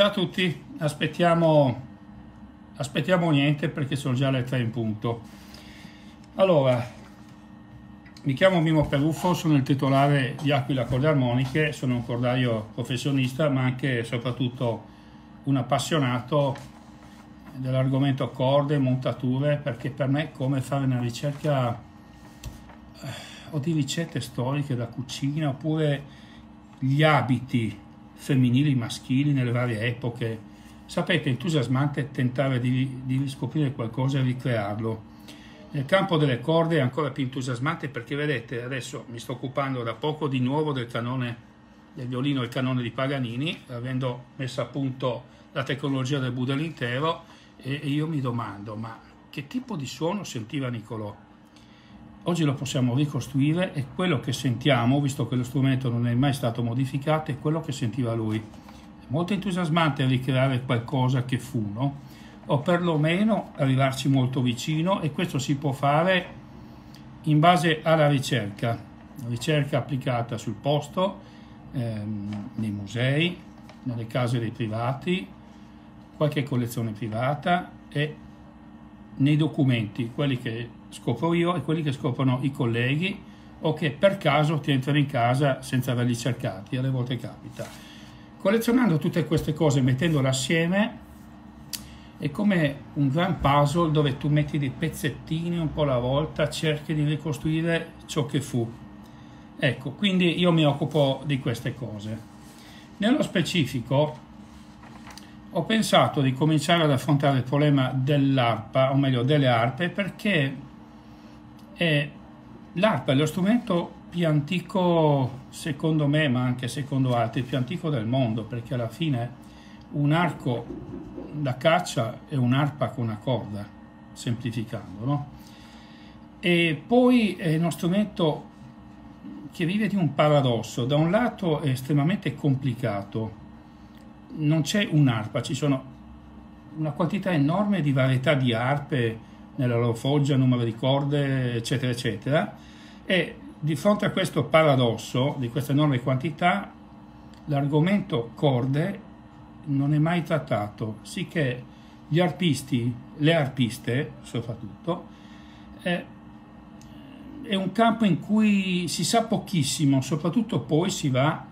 Ciao a tutti, aspettiamo, aspettiamo niente perché sono già le 3 in punto. Allora, mi chiamo Mimo Peruffo, sono il titolare di Aquila Corde Armoniche, sono un cordaio professionista ma anche e soprattutto un appassionato dell'argomento corde, montature, perché per me è come fare una ricerca eh, o di ricette storiche da cucina oppure gli abiti femminili e maschili nelle varie epoche. Sapete, entusiasmante tentare di, di riscoprire qualcosa e ricrearlo. Nel campo delle corde è ancora più entusiasmante perché vedete, adesso mi sto occupando da poco di nuovo del canone del violino e il canone di Paganini, avendo messo a punto la tecnologia del Buda all'intero, e io mi domando, ma che tipo di suono sentiva Nicolò? Oggi lo possiamo ricostruire e quello che sentiamo, visto che lo strumento non è mai stato modificato, è quello che sentiva lui. È molto entusiasmante ricreare qualcosa che fu, no? o perlomeno arrivarci molto vicino e questo si può fare in base alla ricerca, ricerca applicata sul posto, ehm, nei musei, nelle case dei privati, qualche collezione privata e nei documenti, quelli che scopro io e quelli che scoprono i colleghi o che per caso ti entrano in casa senza averli cercati, alle volte capita. Collezionando tutte queste cose, mettendole assieme, è come un gran puzzle dove tu metti dei pezzettini un po' alla volta, cerchi di ricostruire ciò che fu. Ecco, quindi io mi occupo di queste cose. Nello specifico ho pensato di cominciare ad affrontare il problema dell'arpa, o meglio delle arpe, perché e l'arpa è lo strumento più antico, secondo me, ma anche secondo altri, più antico del mondo, perché alla fine un arco da caccia è un'arpa con una corda, semplificando, no? E poi è uno strumento che vive di un paradosso. Da un lato è estremamente complicato, non c'è un'arpa, ci sono una quantità enorme di varietà di arpe, nella loro foggia, numero di corde, eccetera, eccetera. E di fronte a questo paradosso, di questa enorme quantità, l'argomento corde non è mai trattato, sicché gli artisti, le arpiste soprattutto, eh, è un campo in cui si sa pochissimo, soprattutto poi si va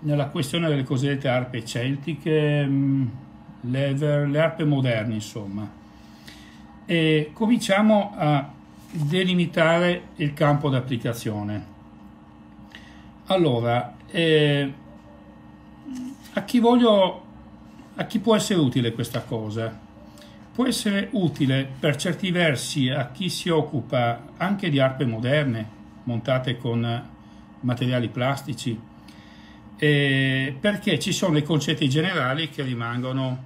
nella questione delle cosiddette arpe celtiche, mm, le, le arpe moderne, insomma e cominciamo a delimitare il campo d'applicazione. Allora, eh, a chi voglio, a chi può essere utile questa cosa? Può essere utile per certi versi a chi si occupa anche di arpe moderne, montate con materiali plastici, eh, perché ci sono i concetti generali che rimangono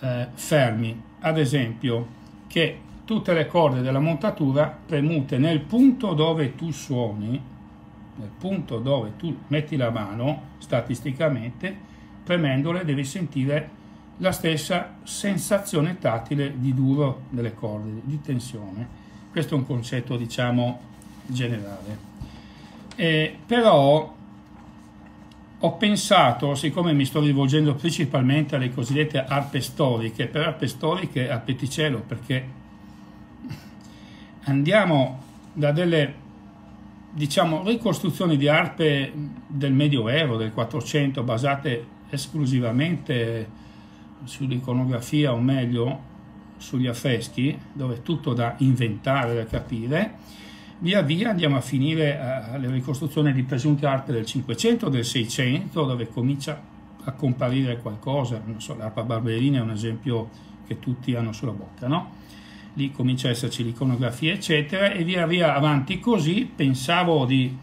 eh, fermi. Ad esempio, che tutte le corde della montatura premute nel punto dove tu suoni, nel punto dove tu metti la mano, statisticamente, premendole devi sentire la stessa sensazione tattile di duro delle corde, di tensione. Questo è un concetto, diciamo, generale. Eh, però ho pensato, siccome mi sto rivolgendo principalmente alle cosiddette arpe storiche, per arpe storiche a peticelo, perché andiamo da delle diciamo, ricostruzioni di arpe del Medioevo, del 400, basate esclusivamente sull'iconografia, o meglio sugli affreschi, dove è tutto da inventare, da capire, Via via andiamo a finire eh, alle ricostruzioni di presunte arpe del 500, del 600, dove comincia a comparire qualcosa, non so, l'arpa barberina è un esempio che tutti hanno sulla bocca, no? Lì comincia a esserci l'iconografia, eccetera, e via via avanti così pensavo di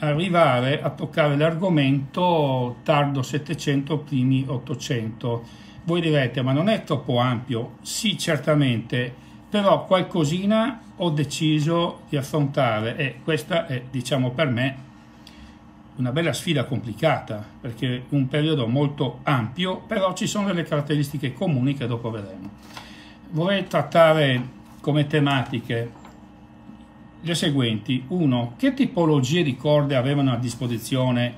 arrivare a toccare l'argomento tardo 700, primi 800. Voi direte, ma non è troppo ampio? Sì, certamente, però qualcosina ho deciso di affrontare e questa è, diciamo per me, una bella sfida complicata, perché è un periodo molto ampio, però ci sono delle caratteristiche comuni che dopo vedremo. Vorrei trattare come tematiche le seguenti. uno Che tipologie di corde avevano a disposizione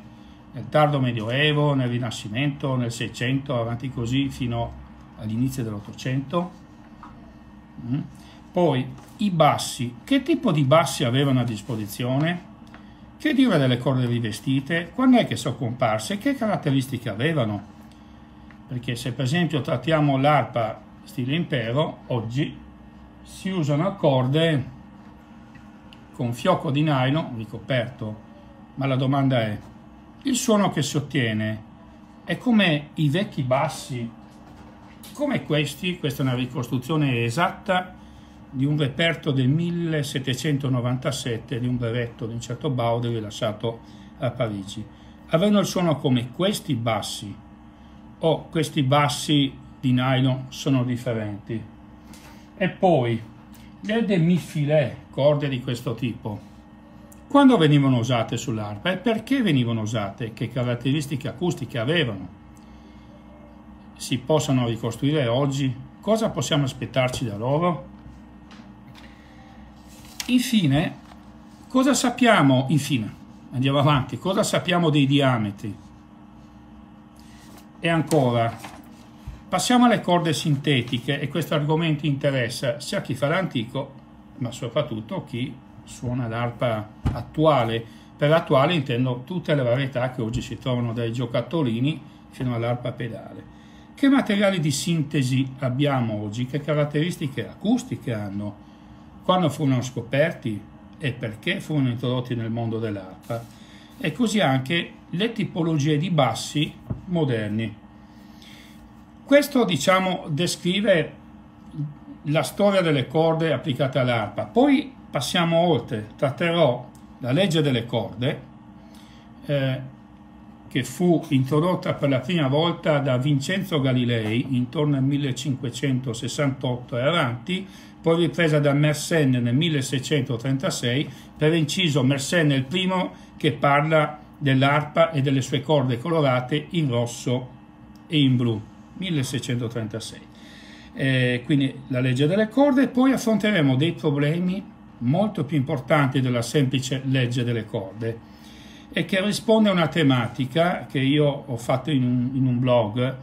nel tardo Medioevo, nel Rinascimento, nel Seicento, avanti così fino all'inizio dell'Ottocento? Mm? Poi i bassi, che tipo di bassi avevano a disposizione? Che dire delle corde rivestite? Quando è che sono comparse? Che caratteristiche avevano? Perché se per esempio trattiamo l'arpa stile impero, oggi si usano corde con fioco di nylon ricoperto. Ma la domanda è, il suono che si ottiene è come i vecchi bassi come questi, questa è una ricostruzione esatta di un reperto del 1797 di un brevetto di un certo Baude rilasciato a Parigi. Avranno il suono come questi bassi o questi bassi di nylon sono differenti. E poi le demi-filet, corde di questo tipo, quando venivano usate sull'arpa e perché venivano usate, che caratteristiche acustiche avevano si possano ricostruire oggi, cosa possiamo aspettarci da loro? Infine, cosa sappiamo, infine, andiamo avanti, cosa sappiamo dei diametri? E ancora, passiamo alle corde sintetiche e questo argomento interessa sia chi fa l'antico, ma soprattutto chi suona l'arpa attuale. Per attuale intendo tutte le varietà che oggi si trovano dai giocattolini fino all'arpa pedale. Che materiali di sintesi abbiamo oggi? Che caratteristiche acustiche hanno? Quando furono scoperti e perché furono introdotti nel mondo dell'arpa? E così anche le tipologie di bassi moderni. Questo, diciamo, descrive la storia delle corde applicate all'arpa. Poi passiamo oltre, tratterò la legge delle corde, eh, che fu introdotta per la prima volta da Vincenzo Galilei intorno al 1568 e avanti, poi ripresa da Mersenne nel 1636, per inciso Mersenne è il primo che parla dell'arpa e delle sue corde colorate in rosso e in blu, 1636. Eh, quindi la legge delle corde, poi affronteremo dei problemi molto più importanti della semplice legge delle corde e che risponde a una tematica che io ho fatto in un, in un blog,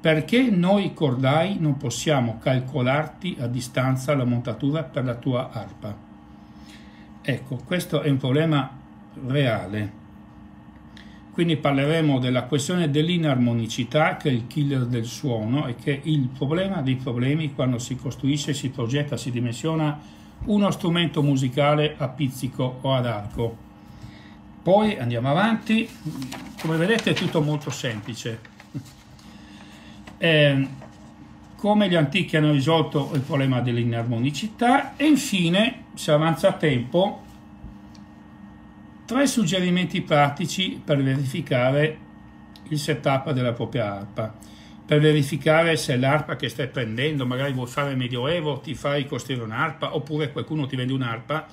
perché noi cordai non possiamo calcolarti a distanza la montatura per la tua arpa? Ecco, questo è un problema reale. Quindi parleremo della questione dell'inarmonicità che è il killer del suono e che è il problema dei problemi quando si costruisce, si progetta, si dimensiona uno strumento musicale a pizzico o ad arco. Poi andiamo avanti, come vedete è tutto molto semplice. Eh, come gli antichi hanno risolto il problema dell'inarmonicità e infine, se avanza tempo, tre suggerimenti pratici per verificare il setup della propria arpa per verificare se l'arpa che stai prendendo, magari vuoi fare medioevo, ti fai costruire un'arpa, oppure qualcuno ti vende un'arpa,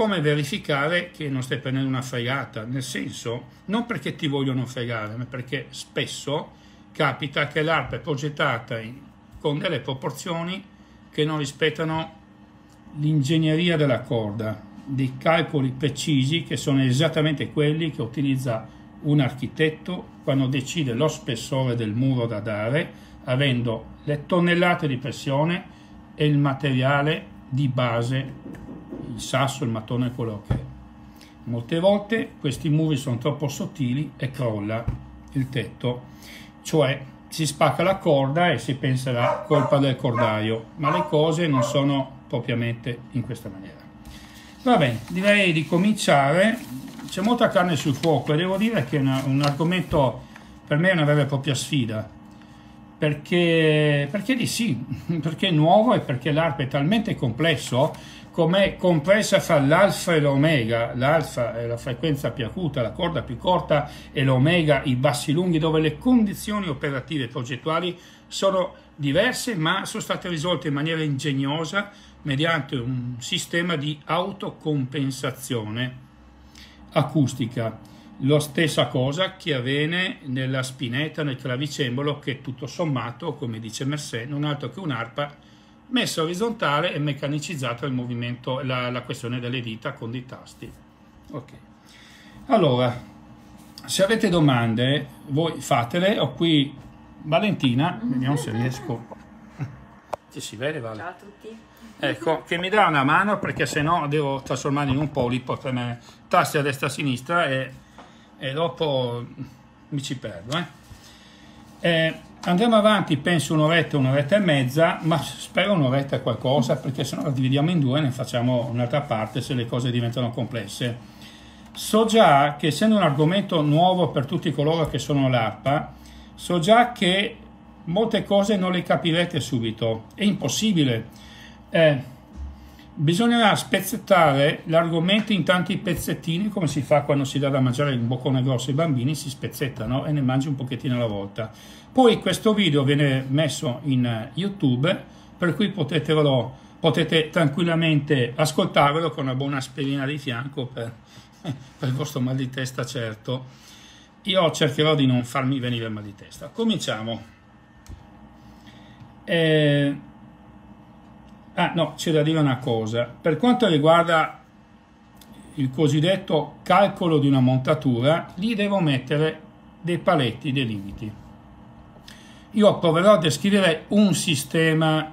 come verificare che non stai prendendo una fregata, nel senso non perché ti vogliono fregare, ma perché spesso capita che l'ARPA è progettata in, con delle proporzioni che non rispettano l'ingegneria della corda, dei calcoli precisi che sono esattamente quelli che utilizza un architetto quando decide lo spessore del muro da dare, avendo le tonnellate di pressione e il materiale di base il sasso, il mattone, quello che è. Molte volte questi muri sono troppo sottili e crolla il tetto, cioè si spacca la corda e si pensa la colpa del cordaio, ma le cose non sono propriamente in questa maniera. Va bene, direi di cominciare. C'è molta carne sul fuoco e devo dire che è una, un argomento per me è una vera e propria sfida, perché, perché di sì, perché è nuovo e perché l'arpe è talmente complesso com'è compresa fra l'alfa e l'omega, l'alfa è la frequenza più acuta, la corda più corta e l'omega i bassi lunghi dove le condizioni operative e progettuali sono diverse ma sono state risolte in maniera ingegnosa mediante un sistema di autocompensazione acustica. La stessa cosa che avviene nella spinetta, nel clavicembalo che tutto sommato, come dice Mercè, non altro che un'arpa messo orizzontale e meccanicizzato il movimento, la, la questione delle dita con dei tasti. Ok, allora se avete domande voi fatele, ho qui Valentina, vediamo se riesco. Ci si vede, Valentina. Ciao a tutti. Ecco, che mi dà una mano perché sennò devo trasformare in un polipo, tasti a destra e a sinistra e, e dopo mi ci perdo. Eh. Eh, Andremo avanti, penso un'oretta, un'oretta e mezza, ma spero un'oretta e qualcosa, perché se no la dividiamo in due e ne facciamo un'altra parte se le cose diventano complesse. So già che essendo un argomento nuovo per tutti coloro che sono all'ARPA, so già che molte cose non le capirete subito, è impossibile. Eh, bisognerà spezzettare l'argomento in tanti pezzettini, come si fa quando si dà da mangiare un boccone grosso ai bambini, si spezzettano e ne mangi un pochettino alla volta. Poi questo video viene messo in eh, YouTube, per cui potetelo, potete tranquillamente ascoltarlo con una buona aspirina di fianco per, per il vostro mal di testa certo. Io cercherò di non farmi venire mal di testa. Cominciamo. Eh, ah no, c'è da dire una cosa. Per quanto riguarda il cosiddetto calcolo di una montatura, lì devo mettere dei paletti, dei limiti io proverò a descrivere un sistema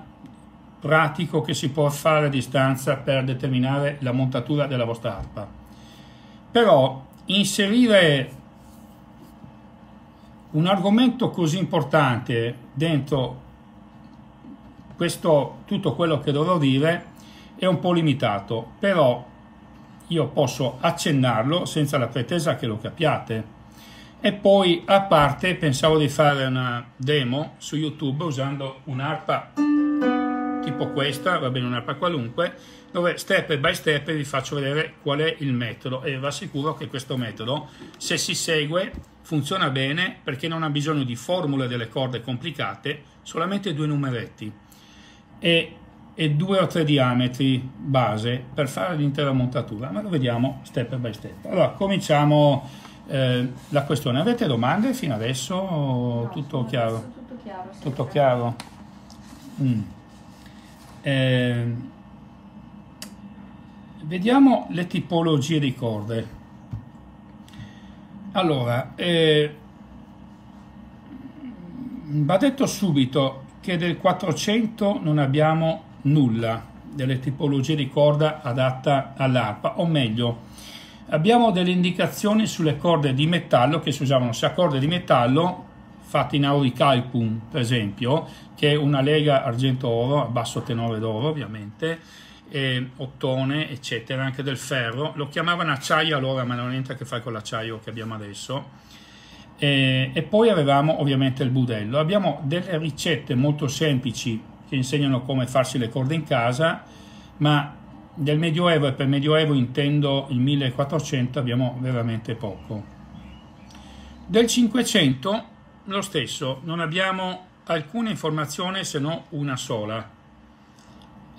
pratico che si può fare a distanza per determinare la montatura della vostra arpa. Però inserire un argomento così importante dentro questo, tutto quello che dovrò dire è un po' limitato, però io posso accennarlo senza la pretesa che lo capiate e poi a parte pensavo di fare una demo su YouTube usando un'arpa tipo questa, va bene un'arpa qualunque, dove step by step vi faccio vedere qual è il metodo e vi assicuro che questo metodo se si segue funziona bene perché non ha bisogno di formule delle corde complicate, solamente due numeretti e, e due o tre diametri base per fare l'intera montatura, ma lo vediamo step by step. Allora cominciamo eh, la questione. Avete domande fino adesso? No, tutto, chiaro? tutto chiaro? Tutto chiaro? Mm. Eh, vediamo le tipologie di corde. Allora, eh, va detto subito che del 400 non abbiamo nulla delle tipologie di corda adatta all'arpa, o meglio, abbiamo delle indicazioni sulle corde di metallo che si usavano, sia corde di metallo fatte in auricalcum per esempio, che è una lega argento-oro, a basso tenore d'oro ovviamente, ottone eccetera, anche del ferro, lo chiamavano acciaio allora ma non ha niente a che fare con l'acciaio che abbiamo adesso, e, e poi avevamo ovviamente il budello, abbiamo delle ricette molto semplici che insegnano come farsi le corde in casa, ma del Medioevo e per Medioevo intendo il 1400 abbiamo veramente poco. Del 500 lo stesso, non abbiamo alcuna informazione se non una sola,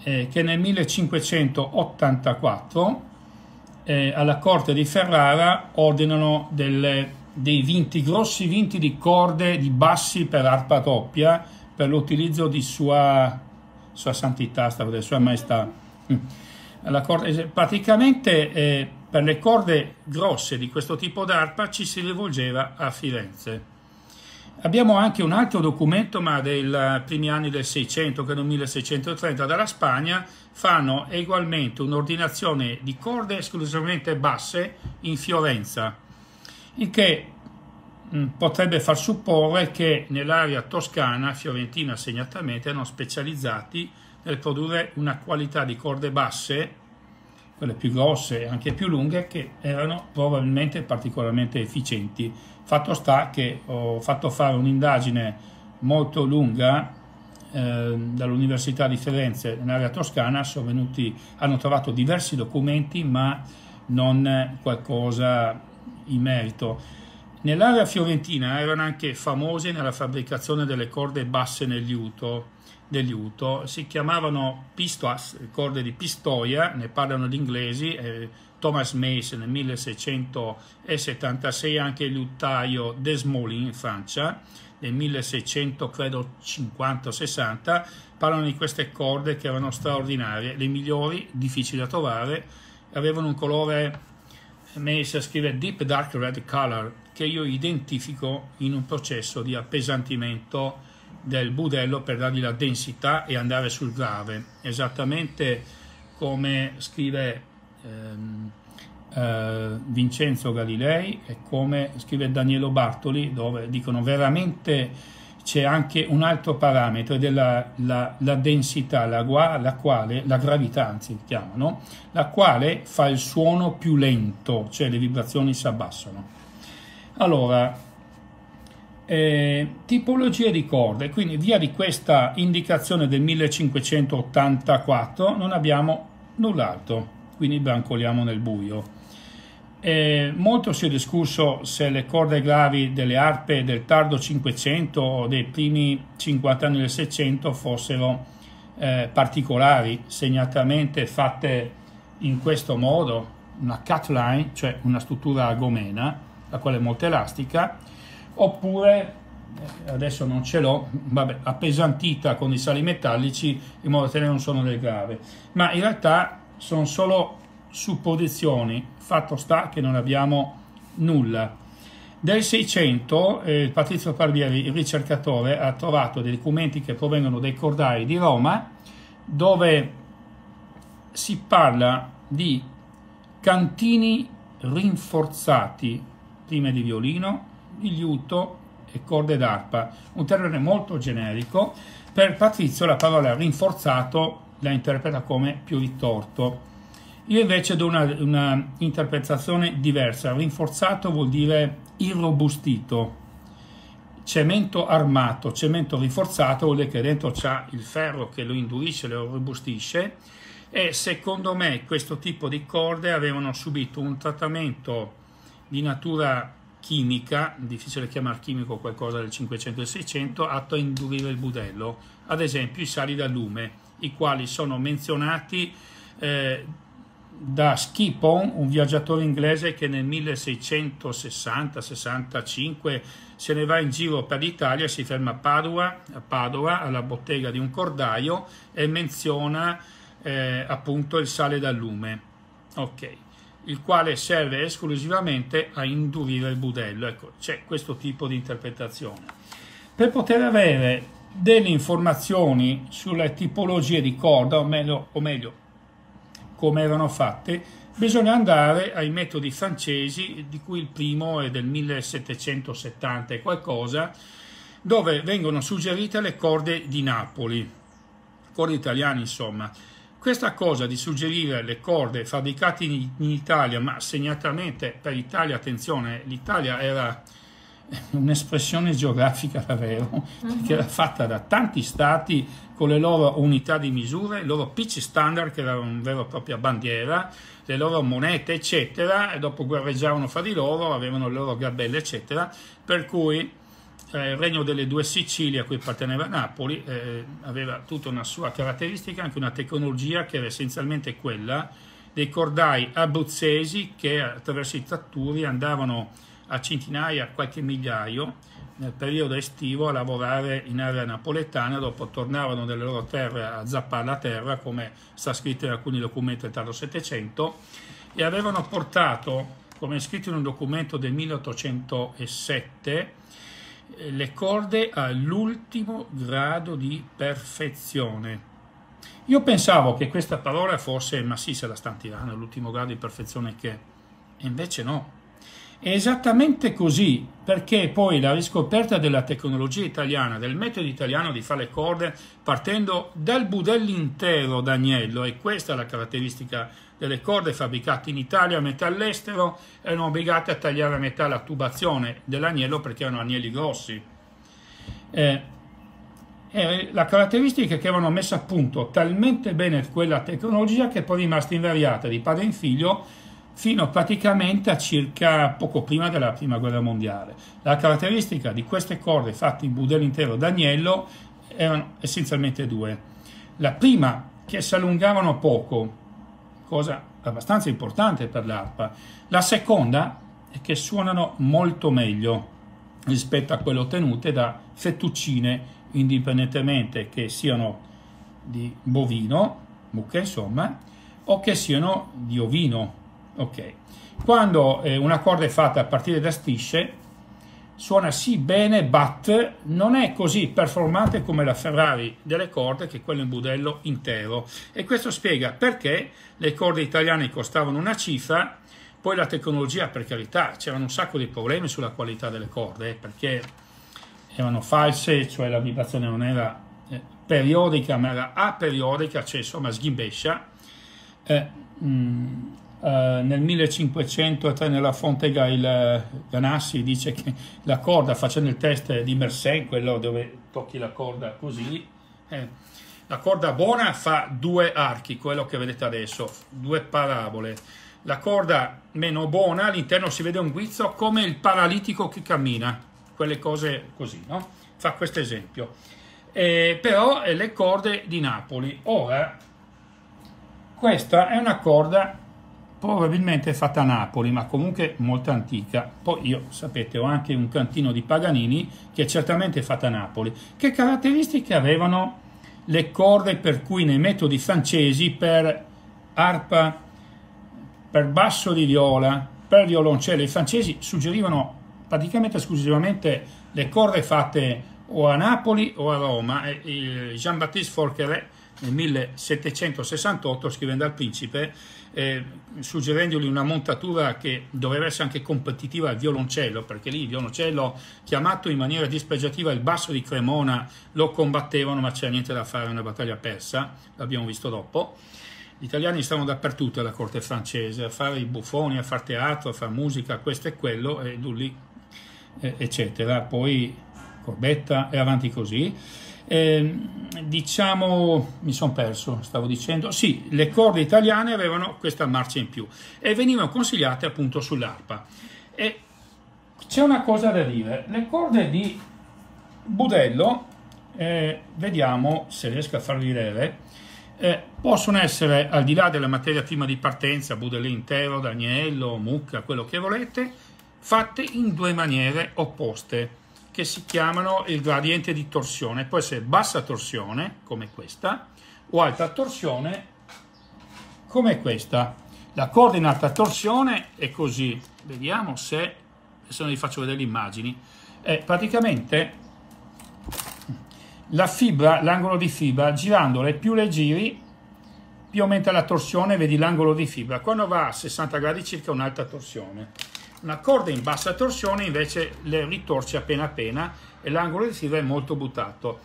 eh, che nel 1584 eh, alla corte di Ferrara ordinano delle, dei vinti, grossi vinti di corde, di bassi per arpa doppia, per l'utilizzo di sua, sua santità, sua maestà. Mm. Corde, praticamente eh, per le corde grosse di questo tipo d'arpa ci si rivolgeva a Firenze. Abbiamo anche un altro documento, ma dei primi anni del 600, credo 1630, dalla Spagna, fanno egualmente un'ordinazione di corde esclusivamente basse in Fiorenza, il che mh, mm, potrebbe far supporre che nell'area toscana, fiorentina segnatamente, erano specializzati nel produrre una qualità di corde basse quelle più grosse e anche più lunghe, che erano probabilmente particolarmente efficienti. Fatto sta che ho fatto fare un'indagine molto lunga eh, dall'Università di Firenze in area toscana, venuti, hanno trovato diversi documenti ma non qualcosa in merito. Nell'area fiorentina erano anche famose nella fabbricazione delle corde basse nel liuto, dell'Iuto, si chiamavano Pistoas, corde di Pistoia, ne parlano gli inglesi, eh, Thomas Mace nel 1676, anche il liutaio Desmoulins in Francia, nel 1650-60, parlano di queste corde che erano straordinarie, le migliori, difficili da trovare, avevano un colore, Mace scrive Deep Dark Red Color, che io identifico in un processo di appesantimento del budello per dargli la densità e andare sul grave, esattamente come scrive ehm, eh, Vincenzo Galilei e come scrive Danielo Bartoli, dove dicono veramente c'è anche un altro parametro della la, la densità, la, la, quale, la gravità anzi chiamano, la quale fa il suono più lento, cioè le vibrazioni si abbassano. Allora, eh, tipologie di corde, quindi via di questa indicazione del 1584 non abbiamo null'altro, quindi brancoliamo nel buio. Eh, molto si è discusso se le corde gravi delle arpe del tardo 500 o dei primi 50 anni del 600 fossero eh, particolari, segnatamente fatte in questo modo, una cut line, cioè una struttura gomena, la quale è molto elastica, oppure adesso non ce l'ho, vabbè, appesantita con i sali metallici in modo che non sono del grave, ma in realtà sono solo supposizioni, fatto sta che non abbiamo nulla. Del 600 eh, Patrizio Parbieri, il ricercatore, ha trovato dei documenti che provengono dai cordai di Roma dove si parla di cantini rinforzati, prima di violino, il liuto e corde d'arpa, un termine molto generico. Per Patrizio la parola rinforzato la interpreta come più ritorto. Io invece do una, una interpretazione diversa. Rinforzato vuol dire irrobustito, cemento armato, cemento rinforzato vuol dire che dentro c'è il ferro che lo indurisce, lo robustisce e secondo me questo tipo di corde avevano subito un trattamento di natura chimica, difficile chiamare chimico qualcosa del 500 e 600, atto a indurire il budello, ad esempio i sali da lume, i quali sono menzionati eh, da Schipon, un viaggiatore inglese che nel 1660-65 se ne va in giro per l'Italia, si ferma a Padova, a Padova alla bottega di un cordaio e menziona eh, appunto il sale da lume. Okay il quale serve esclusivamente a indurire il budello. Ecco, c'è questo tipo di interpretazione. Per poter avere delle informazioni sulle tipologie di corda, o meglio, o meglio come erano fatte, bisogna andare ai metodi francesi, di cui il primo è del 1770 e qualcosa, dove vengono suggerite le corde di Napoli, corde italiane insomma, questa cosa di suggerire le corde fabbricate in, in Italia, ma segnatamente per Italia, attenzione, l'Italia era un'espressione geografica davvero, uh-huh. perché era fatta da tanti stati con le loro unità di misure, i loro pitch standard che era una vera e propria bandiera, le loro monete eccetera, e dopo guerreggiavano fra di loro, avevano le loro gabelle eccetera, per cui eh, il regno delle due Sicilie a cui apparteneva Napoli eh, aveva tutta una sua caratteristica, anche una tecnologia che era essenzialmente quella dei cordai abruzzesi che attraverso i tratturi andavano a centinaia, qualche migliaio nel periodo estivo a lavorare in area napoletana, dopo tornavano dalle loro terre a zappare la terra, come sta scritto in alcuni documenti del tardo Settecento, e avevano portato, come è scritto in un documento del 1807, le corde all'ultimo grado di perfezione. Io pensavo che questa parola fosse, ma sì, se la stanno tirando all'ultimo grado di perfezione che, e invece no. È esattamente così, perché poi la riscoperta della tecnologia italiana, del metodo italiano di fare le corde partendo dal budello intero d'agnello, e questa è la caratteristica delle corde fabbricate in Italia, metà all'estero, erano obbligate a tagliare a metà la tubazione dell'agnello perché erano agnelli grossi. Eh, eh, la caratteristica è che avevano messo a punto talmente bene quella tecnologia che poi è rimasta invariata di padre in figlio fino praticamente a circa poco prima della prima guerra mondiale. La caratteristica di queste corde fatte in budello intero d'agnello erano essenzialmente due. La prima che si allungavano poco cosa abbastanza importante per l'arpa. La seconda è che suonano molto meglio rispetto a quelle ottenute da fettuccine, indipendentemente che siano di bovino, mucche insomma, o che siano di ovino. Ok. Quando eh, una corda è fatta a partire da strisce, suona sì bene, but non è così performante come la Ferrari delle corde che è quella in budello intero. E questo spiega perché le corde italiane costavano una cifra, poi la tecnologia, per carità, c'erano un sacco di problemi sulla qualità delle corde, eh, perché erano false, cioè la vibrazione non era eh, periodica, ma era aperiodica, cioè insomma sghimbescia. Eh, mh, mm, Uh, nel 1503 nella Fontega il eh, Ganassi dice che la corda, facendo il test di Mersenne, quello dove tocchi la corda così, eh, la corda buona fa due archi, quello che vedete adesso, due parabole. La corda meno buona, all'interno si vede un guizzo come il paralitico che cammina, quelle cose così, no? Fa questo esempio. Eh, però eh, le corde di Napoli. Ora, questa è una corda probabilmente è fatta a Napoli, ma comunque molto antica. Poi io, sapete, ho anche un cantino di Paganini che è certamente fatta a Napoli. Che caratteristiche avevano le corde per cui nei metodi francesi per arpa, per basso di viola, per violoncello, i francesi suggerivano praticamente esclusivamente le corde fatte o a Napoli o a Roma. Eh, Jean-Baptiste Forqueret nel 1768, scrivendo al principe, eh, suggerendogli una montatura che doveva essere anche competitiva al violoncello, perché lì il violoncello, chiamato in maniera dispregiativa il basso di Cremona, lo combattevano, ma c'era niente da fare, una battaglia persa, l'abbiamo visto dopo. Gli italiani stavano dappertutto alla corte francese, a fare i buffoni, a far teatro, a far musica, questo e quello, e Lully, eccetera. Poi Corbetta e avanti così. Eh, diciamo, mi sono perso, stavo dicendo, sì, le corde italiane avevano questa marcia in più e venivano consigliate appunto sull'arpa. E c'è una cosa da dire, le corde di Budello, eh, vediamo se riesco a farvi vedere, eh, possono essere al di là della materia prima di partenza, Budello intero, Daniello, Mucca, quello che volete, fatte in due maniere opposte che si chiamano il gradiente di torsione. Può essere bassa torsione, come questa, o alta torsione, come questa. La coordinata torsione è così. Vediamo se, se non vi faccio vedere le immagini. È praticamente la fibra, l'angolo di fibra, girandole più le giri, più aumenta la torsione, vedi l'angolo di fibra. Quando va a 60 gradi circa un'alta torsione. Una corda in bassa torsione invece le ritorce appena appena e l'angolo di tiro è molto buttato.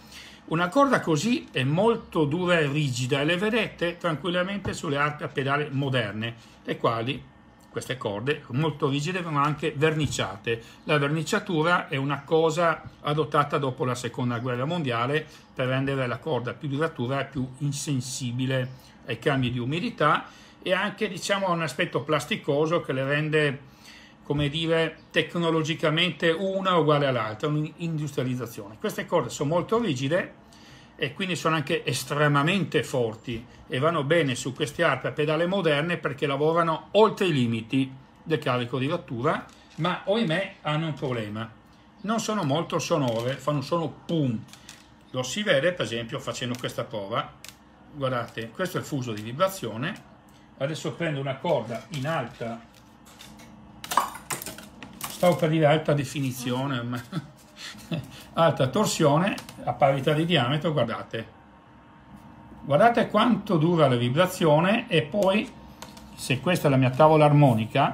Una corda così è molto dura e rigida e le vedete tranquillamente sulle arpe a pedale moderne, le quali queste corde molto rigide vengono anche verniciate. La verniciatura è una cosa adottata dopo la seconda guerra mondiale per rendere la corda più duratura e più insensibile ai cambi di umidità e anche diciamo ha un aspetto plasticoso che le rende come dire, tecnologicamente una uguale all'altra, un'industrializzazione. Queste cose sono molto rigide e quindi sono anche estremamente forti e vanno bene su queste arpe a pedale moderne perché lavorano oltre i limiti del carico di rottura, ma ohimè hanno un problema. Non sono molto sonore, fanno un suono pum. Lo si vede per esempio facendo questa prova. Guardate, questo è il fuso di vibrazione. Adesso prendo una corda in alta stavo per dire alta definizione, ma alta torsione a parità di diametro, guardate. Guardate quanto dura la vibrazione e poi, se questa è la mia tavola armonica,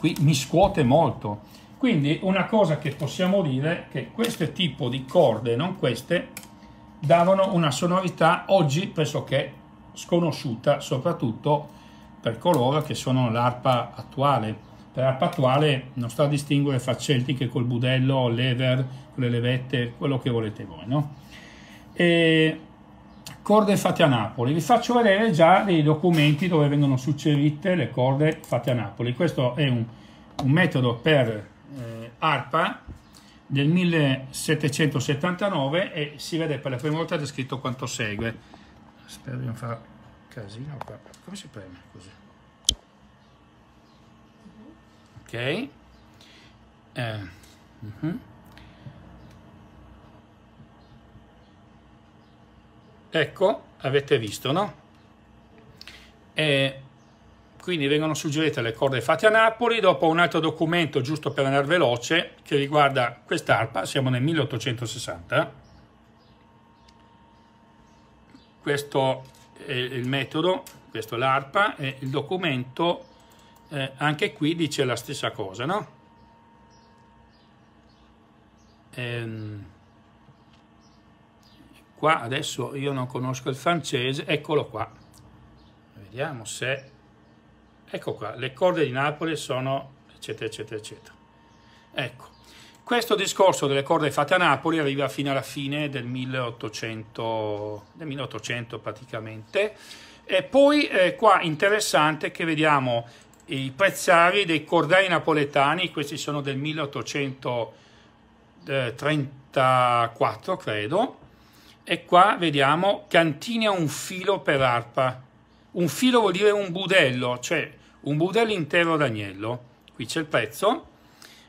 qui mi scuote molto. Quindi una cosa che possiamo dire è che questo tipo di corde, non queste, davano una sonorità oggi pressoché sconosciuta, soprattutto per coloro che sono l'arpa attuale L'app attuale non sta a distinguere fra celtiche col budello, lever, con le levette, quello che volete voi. No? E corde fatte a Napoli. Vi faccio vedere già dei documenti dove vengono suggerite le corde fatte a Napoli. Questo è un, un metodo per eh, ARPA del 1779 e si vede per la prima volta descritto quanto segue. Spero di non fare casino qua. Come si preme così? ok eh, uh mhm. -huh. ecco avete visto no e quindi vengono suggerite le corde fatte a Napoli dopo un altro documento giusto per andare veloce che riguarda quest'arpa siamo nel 1860 questo è il metodo questo è l'arpa e il documento eh, anche qui dice la stessa cosa, no? Ehm, qua adesso io non conosco il francese, eccolo qua. Vediamo se... Ecco qua, le corde di Napoli sono eccetera eccetera eccetera. Ecco, questo discorso delle corde fatte a Napoli arriva fino alla fine del 1800, del 1800 praticamente. E poi eh, qua interessante che vediamo i prezzari dei cordai napoletani, questi sono del 1834 credo, e qua vediamo cantine a un filo per arpa. Un filo vuol dire un budello, cioè un budello intero d'agnello. Qui c'è il prezzo,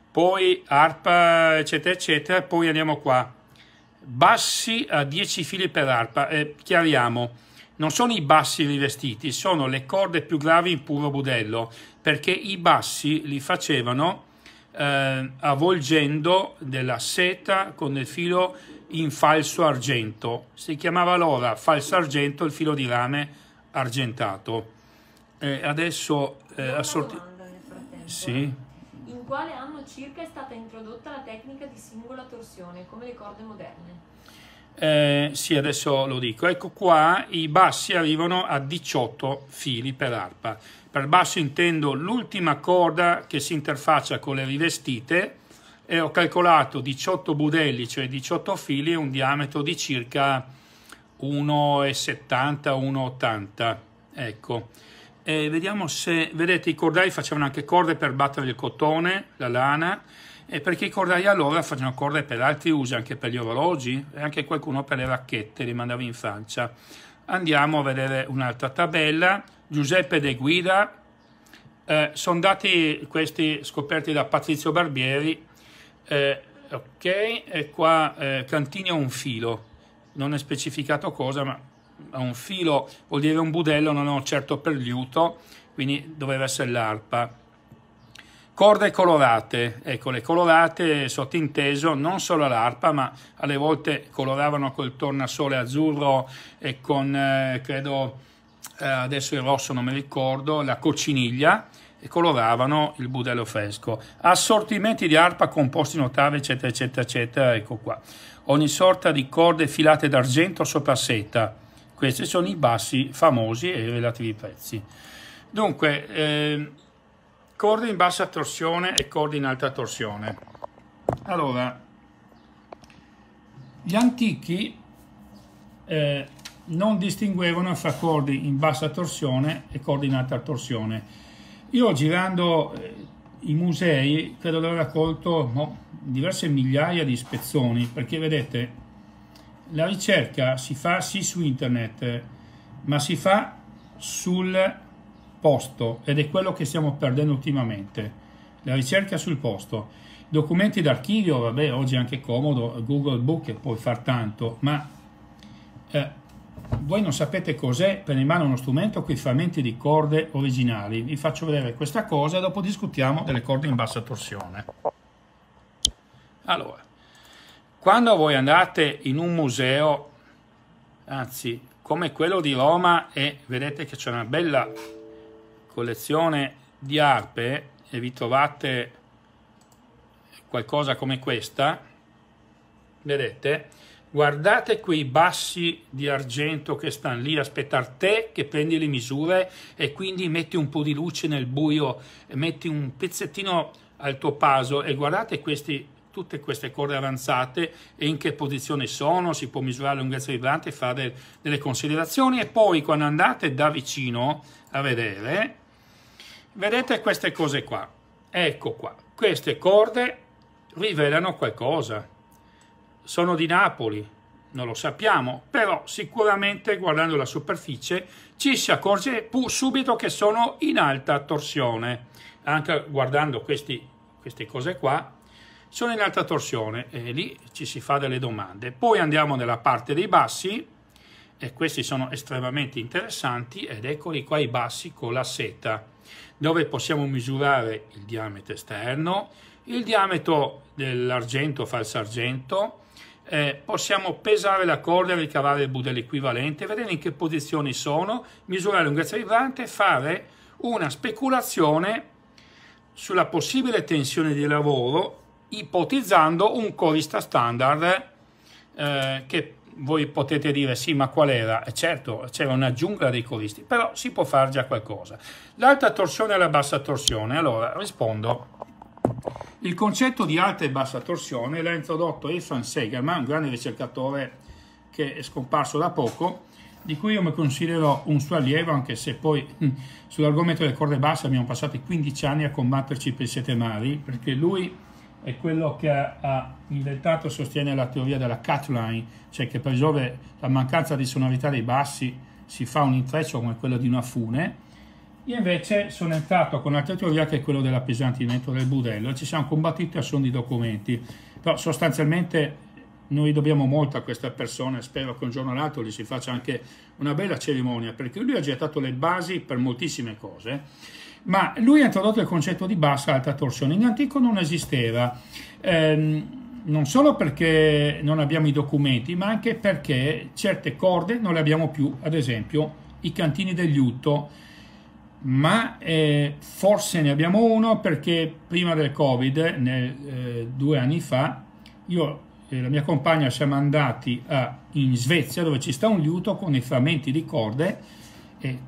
poi arpa eccetera eccetera, poi andiamo qua. Bassi a 10 fili per arpa, eh, chiariamo non sono i bassi rivestiti, sono le corde più gravi in puro budello, perché i bassi li facevano eh, avvolgendo della seta con del filo in falso argento. Si chiamava allora falso argento il filo di rame argentato. Eh, adesso eh, assorti... Sì. In quale anno circa è stata introdotta la tecnica di singola torsione come le corde moderne? eh, sì, adesso lo dico. Ecco qua i bassi arrivano a 18 fili per arpa. Per basso intendo l'ultima corda che si interfaccia con le rivestite e ho calcolato 18 budelli, cioè 18 fili un diametro di circa 1,70-1,80. Ecco. E eh, vediamo se, vedete, i cordai facevano anche corde per battere il cotone, la lana, e perché i cordai allora facevano corde per altri usi, anche per gli orologi e anche qualcuno per le racchette, li mandava in Francia. Andiamo a vedere un'altra tabella. Giuseppe De Guida, eh, sono dati questi scoperti da Patrizio Barbieri, eh, ok, e qua eh, Cantini ha un filo, non è specificato cosa, ma ha un filo, vuol dire un budello, non ho certo per liuto, quindi doveva essere l'arpa. Corde colorate, ecco le colorate sottinteso non solo all'arpa ma alle volte coloravano col tornasole azzurro e con eh, credo eh, adesso il rosso non mi ricordo la cocciniglia e coloravano il budello fresco. Assortimenti di arpa composti in ottave eccetera eccetera eccetera ecco qua. Ogni sorta di corde filate d'argento sopra seta. Questi sono i bassi famosi e i relativi prezzi. Dunque eh, corde in bassa torsione e corde in alta torsione. Allora, gli antichi eh, non distinguevano fra cordi in bassa torsione e cordi in alta torsione. Io girando eh, i musei credo di aver raccolto no, diverse migliaia di spezzoni perché vedete la ricerca si fa sì su internet ma si fa sul posto ed è quello che stiamo perdendo ultimamente. La ricerca sul posto. Documenti d'archivio, vabbè, oggi è anche comodo, Google Book puoi far tanto, ma eh, voi non sapete cos'è per in mano uno strumento con i frammenti di corde originali. Vi faccio vedere questa cosa e dopo discutiamo delle corde in bassa torsione. Allora, quando voi andate in un museo, anzi come quello di Roma e vedete che c'è una bella collezione di arpe e vi trovate qualcosa come questa, vedete? Guardate quei bassi di argento che stanno lì, aspettare te che prendi le misure e quindi metti un po' di luce nel buio, metti un pezzettino al tuo puzzle e guardate questi, tutte queste corde avanzate e in che posizione sono, si può misurare la lunghezza vibrante, fare delle considerazioni e poi quando andate da vicino a vedere, eh? vedete queste cose qua. Ecco qua, queste corde rivelano qualcosa. Sono di Napoli, non lo sappiamo, però sicuramente guardando la superficie ci si accorge subito che sono in alta torsione. Anche guardando questi, queste cose qua, sono in alta torsione e lì ci si fa delle domande. Poi andiamo nella parte dei bassi, e questi sono estremamente interessanti ed eccoli qua i bassi con la seta dove possiamo misurare il diametro esterno, il diametro dell'argento falsargento, eh, possiamo pesare la corda e ricavare il budello equivalente, vedere in che posizioni sono, misurare la lunghezza vibrante e fare una speculazione sulla possibile tensione di lavoro ipotizzando un corista standard eh, che voi potete dire sì, ma qual era? E eh, certo, c'era una giungla dei coristi, però si può fare già qualcosa. L'alta torsione e la bassa torsione, allora rispondo. Il concetto di alta e bassa torsione l'ha introdotto Efan Segerman, un grande ricercatore che è scomparso da poco, di cui io mi considero un suo allievo, anche se poi hm, sull'argomento delle corde basse abbiamo passato 15 anni a combatterci per i sette mari, perché lui è quello che ha inventato e sostiene la teoria della cut line, cioè che per Giove la mancanza di sonorità dei bassi si fa un intreccio come quello di una fune. Io invece sono entrato con un'altra teoria che è quella dell'appesantimento del budello e ci siamo combattuti a son di documenti. Però sostanzialmente noi dobbiamo molto a questa persona e spero che un giorno o l'altro gli si faccia anche una bella cerimonia perché lui ha gettato le basi per moltissime cose ma lui ha introdotto il concetto di bassa alta torsione, in antico non esisteva. Ehm, non solo perché non abbiamo i documenti, ma anche perché certe corde non le abbiamo più, ad esempio i cantini del liuto, ma eh, forse ne abbiamo uno perché prima del Covid, nel, eh, due anni fa, io e la mia compagna siamo andati a, in Svezia dove ci sta un liuto con i frammenti di corde e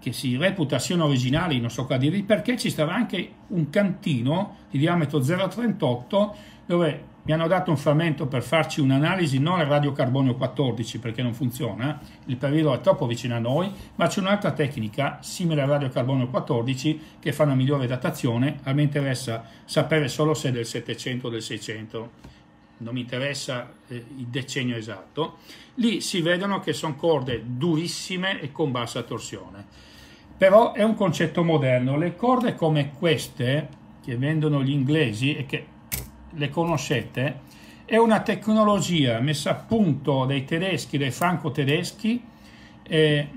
che si reputa siano originali, non so qua dirvi perché, ci sarà anche un cantino di diametro 0,38 dove mi hanno dato un frammento per farci un'analisi non al radiocarbonio 14 perché non funziona, il periodo è troppo vicino a noi, ma c'è un'altra tecnica simile al radiocarbonio 14 che fa una migliore datazione, a me interessa sapere solo se è del 700 o del 600, non mi interessa eh, il decennio esatto, lì si vedono che sono corde durissime e con bassa torsione però è un concetto moderno. Le corde come queste, che vendono gli inglesi e che le conoscete, è una tecnologia messa a punto dai tedeschi, dai franco-tedeschi, eh,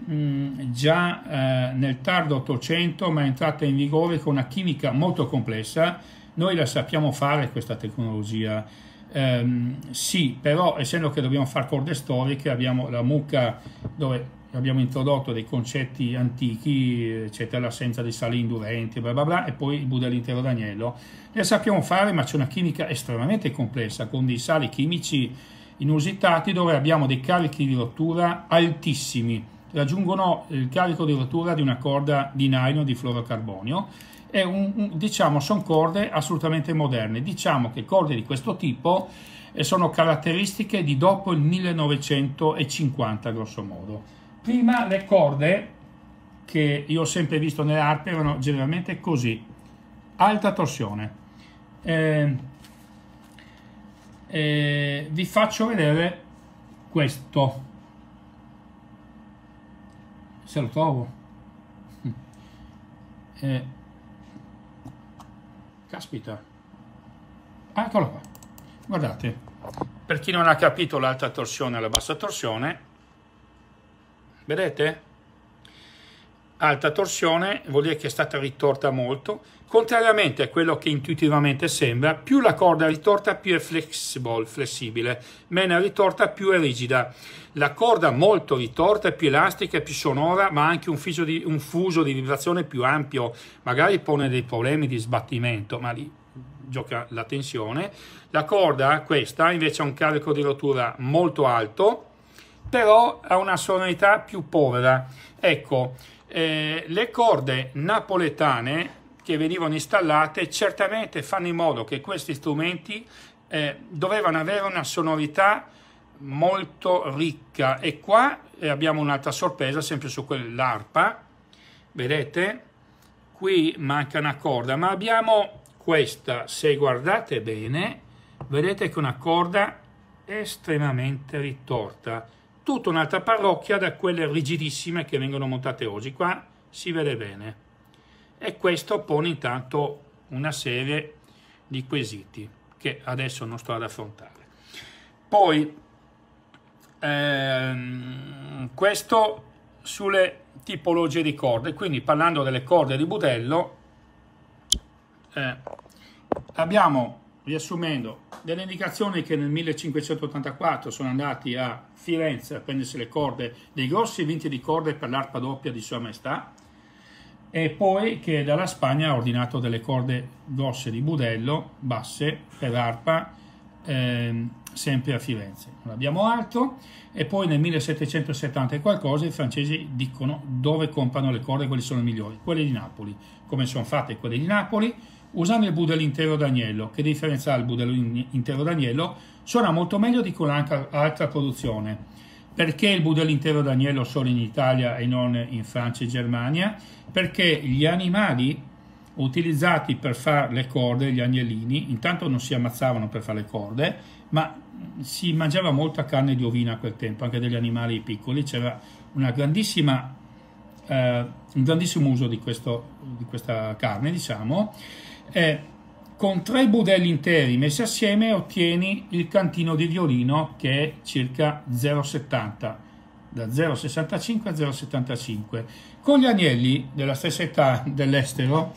già eh, nel tardo 800, ma è entrata in vigore con una chimica molto complessa. Noi la sappiamo fare questa tecnologia. Eh, sì, però essendo che dobbiamo fare corde storiche, abbiamo la mucca dove abbiamo introdotto dei concetti antichi, eccetera, l'assenza dei sali indurenti, bla bla bla, e poi il Buddha all'intero d'agnello. Le sappiamo fare, ma c'è una chimica estremamente complessa, con dei sali chimici inusitati dove abbiamo dei carichi di rottura altissimi, raggiungono il carico di rottura di una corda di nylon di fluorocarbonio e diciamo sono corde assolutamente moderne. Diciamo che corde di questo tipo eh, sono caratteristiche di dopo il 1950 grosso modo. Prima le corde, che io ho sempre visto nelle arpe, erano generalmente così, alta torsione. Eh, eh, vi faccio vedere questo. Se lo trovo. Eh, caspita. Ah, eccolo qua. Guardate. Per chi non ha capito l'alta torsione e la bassa torsione, vedete? Alta torsione vuol dire che è stata ritorta molto, contrariamente a quello che intuitivamente sembra, più la corda è ritorta più è flexible, flessibile, meno è ritorta più è rigida. La corda molto ritorta è più elastica, è più sonora, ma ha anche un, di, un fuso di vibrazione più ampio, magari pone dei problemi di sbattimento, ma lì gioca la tensione. La corda, questa, invece ha un carico di rottura molto alto, però ha una sonorità più povera. Ecco, eh, le corde napoletane che venivano installate certamente fanno in modo che questi strumenti eh, dovevano avere una sonorità molto ricca e qua eh, abbiamo un'altra sorpresa sempre su quell'arpa vedete qui manca una corda ma abbiamo questa se guardate bene vedete che è una corda estremamente ritorta tutta un'altra parrocchia da quelle rigidissime che vengono montate oggi. Qua si vede bene. E questo pone intanto una serie di quesiti che adesso non sto ad affrontare. Poi, ehm, questo sulle tipologie di corde, quindi parlando delle corde di budello, eh, abbiamo riassumendo, delle indicazioni che nel 1584 sono andati a Firenze a prendersi le corde, dei grossi vinti di corde per l'arpa doppia di Sua Maestà, e poi che dalla Spagna ha ordinato delle corde grosse di budello, basse, per arpa, ehm, sempre a Firenze. Non abbiamo altro, e poi nel 1770 e qualcosa i francesi dicono dove comprano le corde, quali sono le migliori, quelle di Napoli, come sono fatte quelle di Napoli, usando il Buddha intero d'agnello, che differenza il Buddha intero d'agnello, suona molto meglio di qualunque altra produzione. Perché il Buddha intero d'agnello solo in Italia e non in Francia e Germania? Perché gli animali utilizzati per fare le corde, gli agnellini, intanto non si ammazzavano per fare le corde, ma si mangiava molta carne di ovina a quel tempo, anche degli animali piccoli, c'era una grandissima Uh, un grandissimo uso di, questo, di, questa carne, diciamo, è con tre budelli interi messi assieme ottieni il cantino di violino che è circa 0,70 da 0,65 a 0,75 con gli agnelli della stessa età dell'estero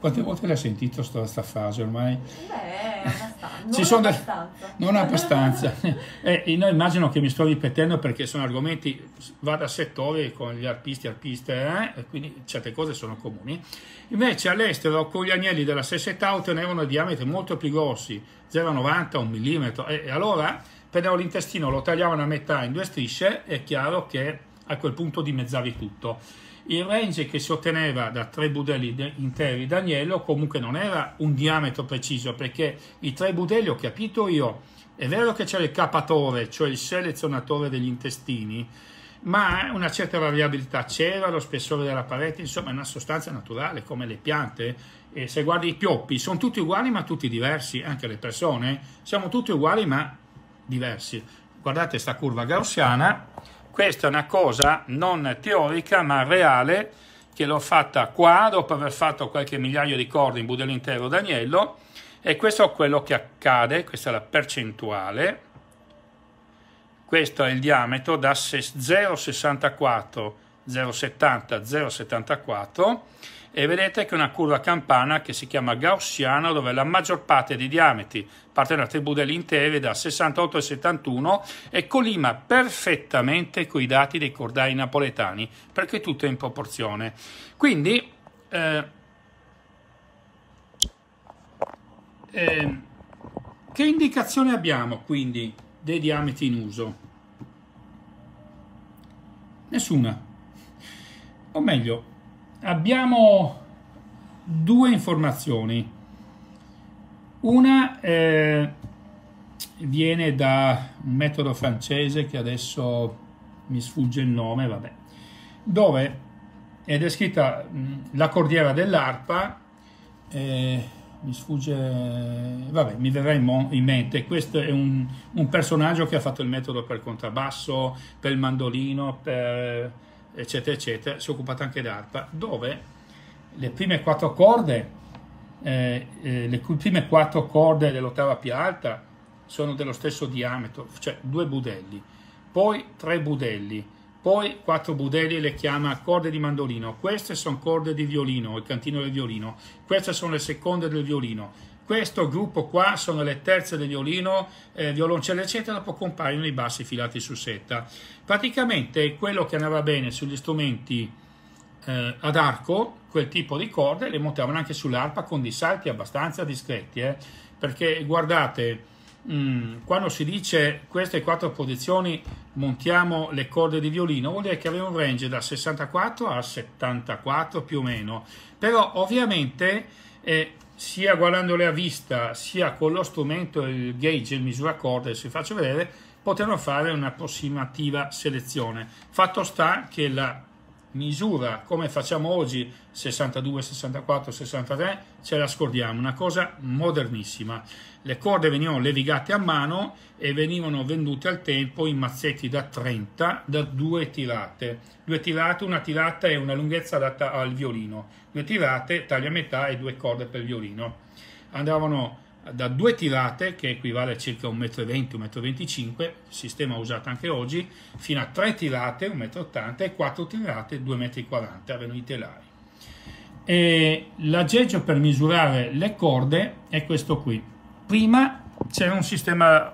quante volte l'hai sentito sta, sta frase ormai? Beh abbastanza. Ci sono abbastanza. Da... Non abbastanza. eh, io immagino che mi sto ripetendo perché sono argomenti, va da settore con gli arpisti, arpiste, eh, e quindi certe cose sono comuni. Invece all'estero con gli agnelli della stessa età ottenevano diametri molto più grossi, 0,90, 1 mm, e, e allora prendevano l'intestino, lo tagliavano a metà in due strisce, è chiaro che a quel punto dimezzavi tutto il range che si otteneva da tre budelli interi d'agnello comunque non era un diametro preciso perché i tre budelli ho capito io è vero che c'è il capatore cioè il selezionatore degli intestini ma una certa variabilità c'era, lo spessore della parete, insomma è una sostanza naturale come le piante. E se guardi i pioppi, sono tutti uguali ma tutti diversi, anche le persone, siamo tutti uguali ma diversi. Guardate questa curva gaussiana, questa è una cosa non teorica ma reale che l'ho fatta qua dopo aver fatto qualche migliaio di corde in budello intero d'agnello e questo è quello che accade, questa è la percentuale, questo è il diametro da 0,64, 0,70, 0,74 e vedete che è una curva campana che si chiama gaussiana dove la maggior parte dei diametri parte dalla tribù dell'Inteve da 68 e 71 e colima perfettamente con i dati dei cordai napoletani perché tutto è in proporzione. Quindi eh, eh, che indicazione abbiamo quindi dei diametri in uso? Nessuna. O meglio, abbiamo due informazioni. Una eh, viene da un metodo francese che adesso mi sfugge il nome, vabbè, dove è descritta mh, mm, la cordiera dell'arpa, eh, mi sfugge, vabbè, mi verrà in, in mente, questo è un, un, personaggio che ha fatto il metodo per il contrabbasso, per il mandolino, per eccetera, eccetera, si è occupato anche d'arpa, dove le prime quattro corde, eh, eh, le prime quattro corde dell'ottava più alta sono dello stesso diametro, cioè due budelli, poi tre budelli, poi quattro budelli le chiama corde di mandolino, queste sono corde di violino, il cantino del violino, queste sono le seconde del violino, questo gruppo qua sono le terze del violino, eh, violoncello eccetera, dopo compaiono i bassi filati su setta. Praticamente quello che andava bene sugli strumenti eh, ad arco, quel tipo di corde, le montavano anche sull'arpa con dei salti abbastanza discreti, eh? perché guardate, mm, quando si dice queste quattro posizioni montiamo le corde di violino, vuol dire che aveva un range da 64 a 74 più o meno, però ovviamente... Eh, sia guardandole a vista sia con lo strumento il gauge, il misura corda che si faccio vedere, potranno fare un'approssimativa selezione. Fatto sta che la misura come facciamo oggi 62, 64, 63 ce la scordiamo, una cosa modernissima. Le corde venivano levigate a mano e venivano vendute al tempo in mazzetti da 30 da due tirate. Due tirate, una tirata è una lunghezza adatta al violino, due tirate taglia a metà e due corde per violino. Andavano da due tirate che equivale a circa 1,20 m, 1,25 m, sistema usato anche oggi, fino a tre tirate 1,80 m e quattro tirate 2,40 m, avevano i telai. E l'aggeggio per misurare le corde è questo qui. Prima c'era un sistema,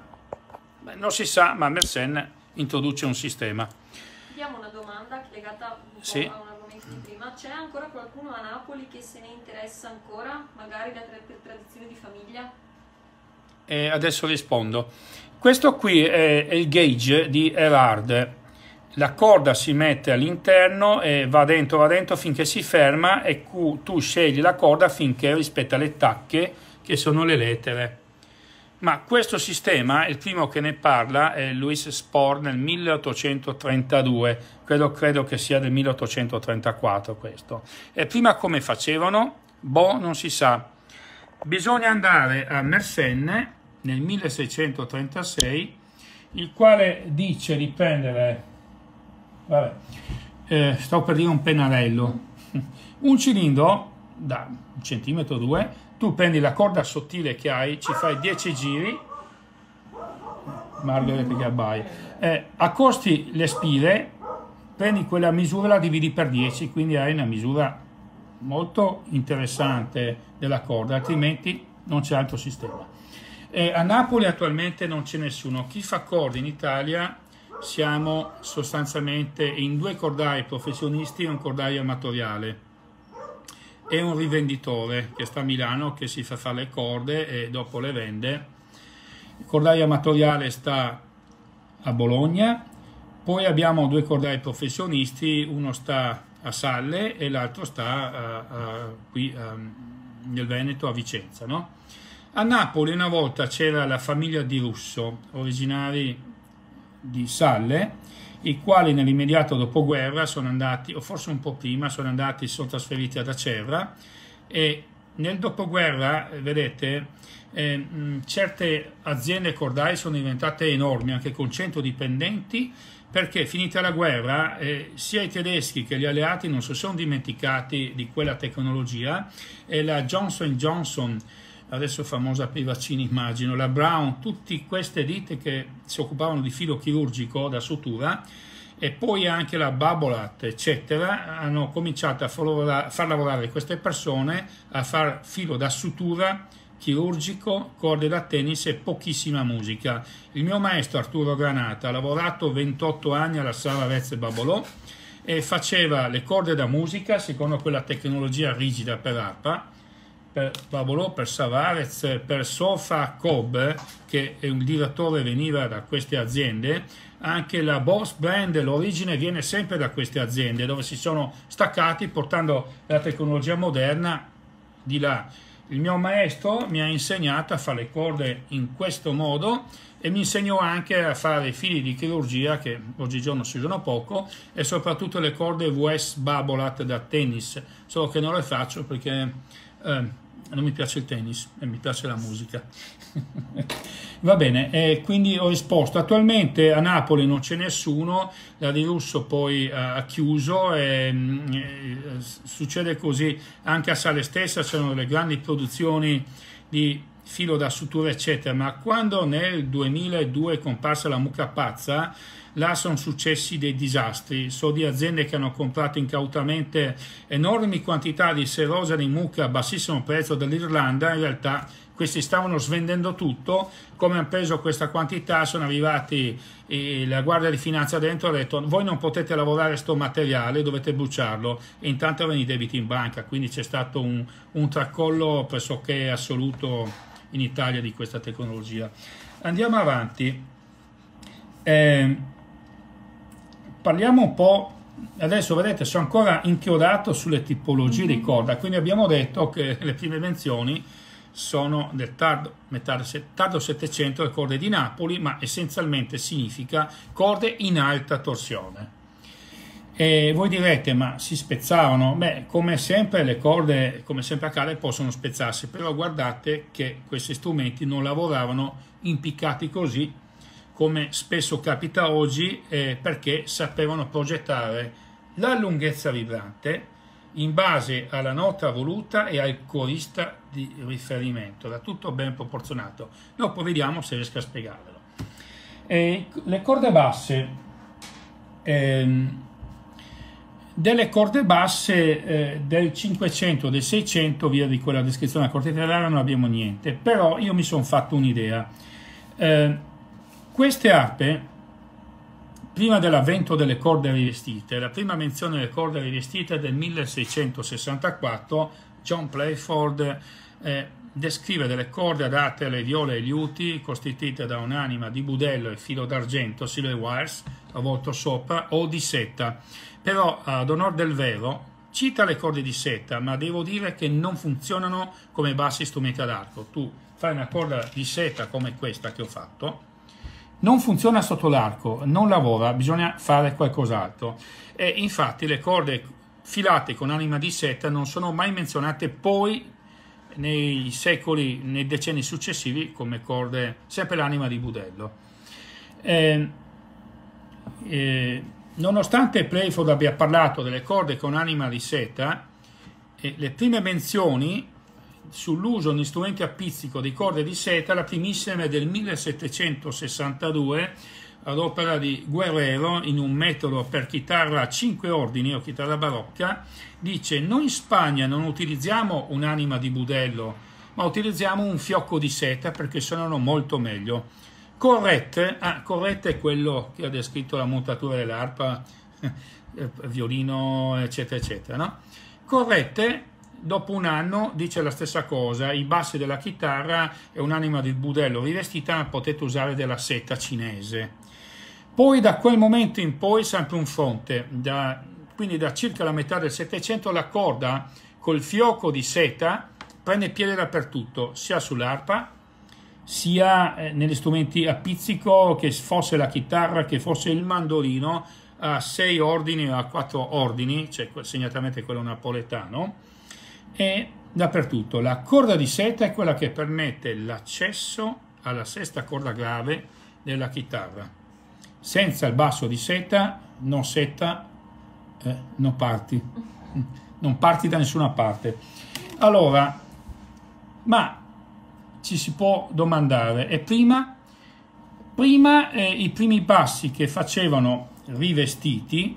beh, non si sa, ma Mersenne introduce un sistema. Abbiamo una domanda legata un sì. a una ma c'è ancora qualcuno a Napoli che se ne interessa ancora, magari da, per tradizione di famiglia? Eh, adesso rispondo. Questo qui è, è il gauge di Erard. La corda si mette all'interno e va dentro, va dentro finché si ferma e tu scegli la corda finché rispetta le tacche che sono le lettere. Ma questo sistema, il primo che ne parla è Louis Spohr nel 1832, credo, credo che sia del 1834 questo. E prima come facevano? Boh, non si sa. Bisogna andare a Mersenne nel 1636, il quale dice di prendere, vabbè, eh, sto per dire un pennarello, un cilindro da un centimetro o due tu prendi la corda sottile che hai, ci fai 10 giri, Margaret Gabai, eh, accosti le spine, prendi quella misura e la dividi per 10, quindi hai una misura molto interessante della corda, altrimenti non c'è altro sistema. Eh, a Napoli attualmente non c'è nessuno, chi fa corda in Italia siamo sostanzialmente in due cordai professionisti e un cordaio amatoriale è un rivenditore che sta a Milano che si fa fare le corde e dopo le vende. Il cordaio amatoriale sta a Bologna, poi abbiamo due cordai professionisti, uno sta a Salle e l'altro sta uh, uh, qui uh, nel Veneto a Vicenza. No? A Napoli una volta c'era la famiglia di Russo, originari di Salle, i quali nell'immediato dopoguerra sono andati, o forse un po' prima, sono andati, sono trasferiti ad Acerra e nel dopoguerra, vedete, eh, mh, certe aziende cordai sono diventate enormi, anche con 100 dipendenti, perché finita la guerra eh, sia i tedeschi che gli alleati non si sono dimenticati di quella tecnologia e la Johnson Johnson adesso famosa per i vaccini immagino, la Brown, tutte queste ditte che si occupavano di filo chirurgico da sutura e poi anche la Babolat, eccetera, hanno cominciato a far lavorare queste persone a far filo da sutura chirurgico, corde da tennis e pochissima musica. Il mio maestro Arturo Granata ha lavorato 28 anni alla Sala Rezze Babolò e faceva le corde da musica secondo quella tecnologia rigida per arpa per lavorò per Savarez, per Sofa Cobb, che è un direttore veniva da queste aziende, anche la Boss Brand, l'origine viene sempre da queste aziende dove si sono staccati portando la tecnologia moderna di là. Il mio maestro mi ha insegnato a fare le corde in questo modo e mi insegnò anche a fare i fili di chirurgia che oggigiorno si usano poco e soprattutto le corde VS Babolat da tennis, solo che non le faccio perché eh, non mi piace il tennis e mi piace la musica. Va bene, eh, quindi ho risposto. Attualmente a Napoli non c'è nessuno, la di Russo poi ha chiuso, e, mh, mm, eh, succede così anche a Sale stessa, c'erano delle grandi produzioni di filo da sutura eccetera, ma quando nel 2002 è comparsa la mucca pazza, là sono successi dei disastri. So di aziende che hanno comprato incautamente enormi quantità di serosa di mucca a bassissimo prezzo dall'Irlanda, in realtà questi stavano svendendo tutto, come hanno preso questa quantità sono arrivati eh, la Guardia di Finanza dentro e ha detto voi non potete lavorare questo materiale, dovete bruciarlo e intanto i debiti in banca, quindi c'è stato un, un tracollo pressoché assoluto in Italia di questa tecnologia. Andiamo avanti. Eh, parliamo un po', adesso vedete sono ancora inchiodato sulle tipologie mm-hmm. di corda, quindi abbiamo detto che le prime menzioni sono del tardo, metà, tardo 700 le corde di Napoli, ma essenzialmente significa corde in alta torsione e voi direte, ma si spezzavano? Beh, come sempre le corde, come sempre accade, possono spezzarsi, però guardate che questi strumenti non lavoravano impiccati così, come spesso capita oggi, eh, perché sapevano progettare la lunghezza vibrante in base alla nota voluta e al corista di riferimento, era tutto ben proporzionato. Dopo vediamo se riesco a spiegarvelo. Eh, le corde basse... Ehm, delle corde basse eh, del 500, del 600, via di quella descrizione della corte italiana non abbiamo niente, però io mi sono fatto un'idea. Eh, queste ape, prima dell'avvento delle corde rivestite, la prima menzione delle corde rivestite è del 1664, John Playford eh, descrive delle corde adatte alle viole e liuti costituite da un'anima di budello e filo d'argento, silver wires, avvolto sopra, o di seta però ad onor del vero cita le corde di setta, ma devo dire che non funzionano come bassi strumenti ad arco. Tu fai una corda di seta come questa che ho fatto, non funziona sotto l'arco, non lavora, bisogna fare qualcos'altro. E infatti le corde filate con anima di seta non sono mai menzionate poi nei secoli, nei decenni successivi come corde, sempre l'anima di Budello. Ehm, eh, eh, Nonostante Playford abbia parlato delle corde con anima di seta, eh, le prime menzioni sull'uso di strumenti a pizzico di corde di seta, la primissima è del 1762 ad opera di Guerrero in un metodo per chitarra a cinque ordini o chitarra barocca, dice noi in Spagna non utilizziamo un'anima di budello, ma utilizziamo un fiocco di seta perché suonano molto meglio. Corrette, ah, corrette è quello che ha descritto la montatura dell'arpa, eh, violino, eccetera, eccetera. No? Corrette, dopo un anno, dice la stessa cosa, i bassi della chitarra è un'anima di budello rivestita, potete usare della seta cinese. Poi da quel momento in poi sempre un fronte, da, quindi da circa la metà del Settecento la corda col fioco di seta prende piede dappertutto, sia sull'arpa sia eh, negli strumenti a pizzico, che fosse la chitarra, che fosse il mandolino, a sei ordini o a quattro ordini, cioè segnatamente quello napoletano, e dappertutto. La corda di seta è quella che permette l'accesso alla sesta corda grave della chitarra. Senza il basso di seta, non seta, eh, non parti, non parti da nessuna parte. Allora, ma ci si può domandare E prima, prima eh, i primi passi che facevano rivestiti,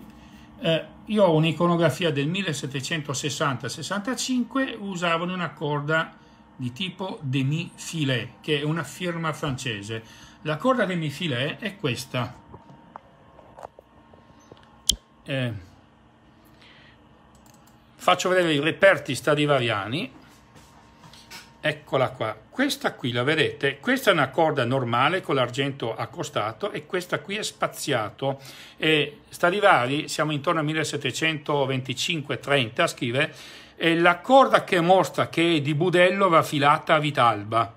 eh, io ho un'iconografia del 1760-65, usavano una corda di tipo demi-filet, che è una firma francese. La corda demi-filet è questa. Eh, faccio vedere i reperti stradivariani Eccola qua, questa qui la vedete, questa è una corda normale con l'argento accostato e questa qui è spaziato e Stadivari, siamo intorno a 1725-30 scrive, e la corda che mostra che è di Budello va filata a Vitalba.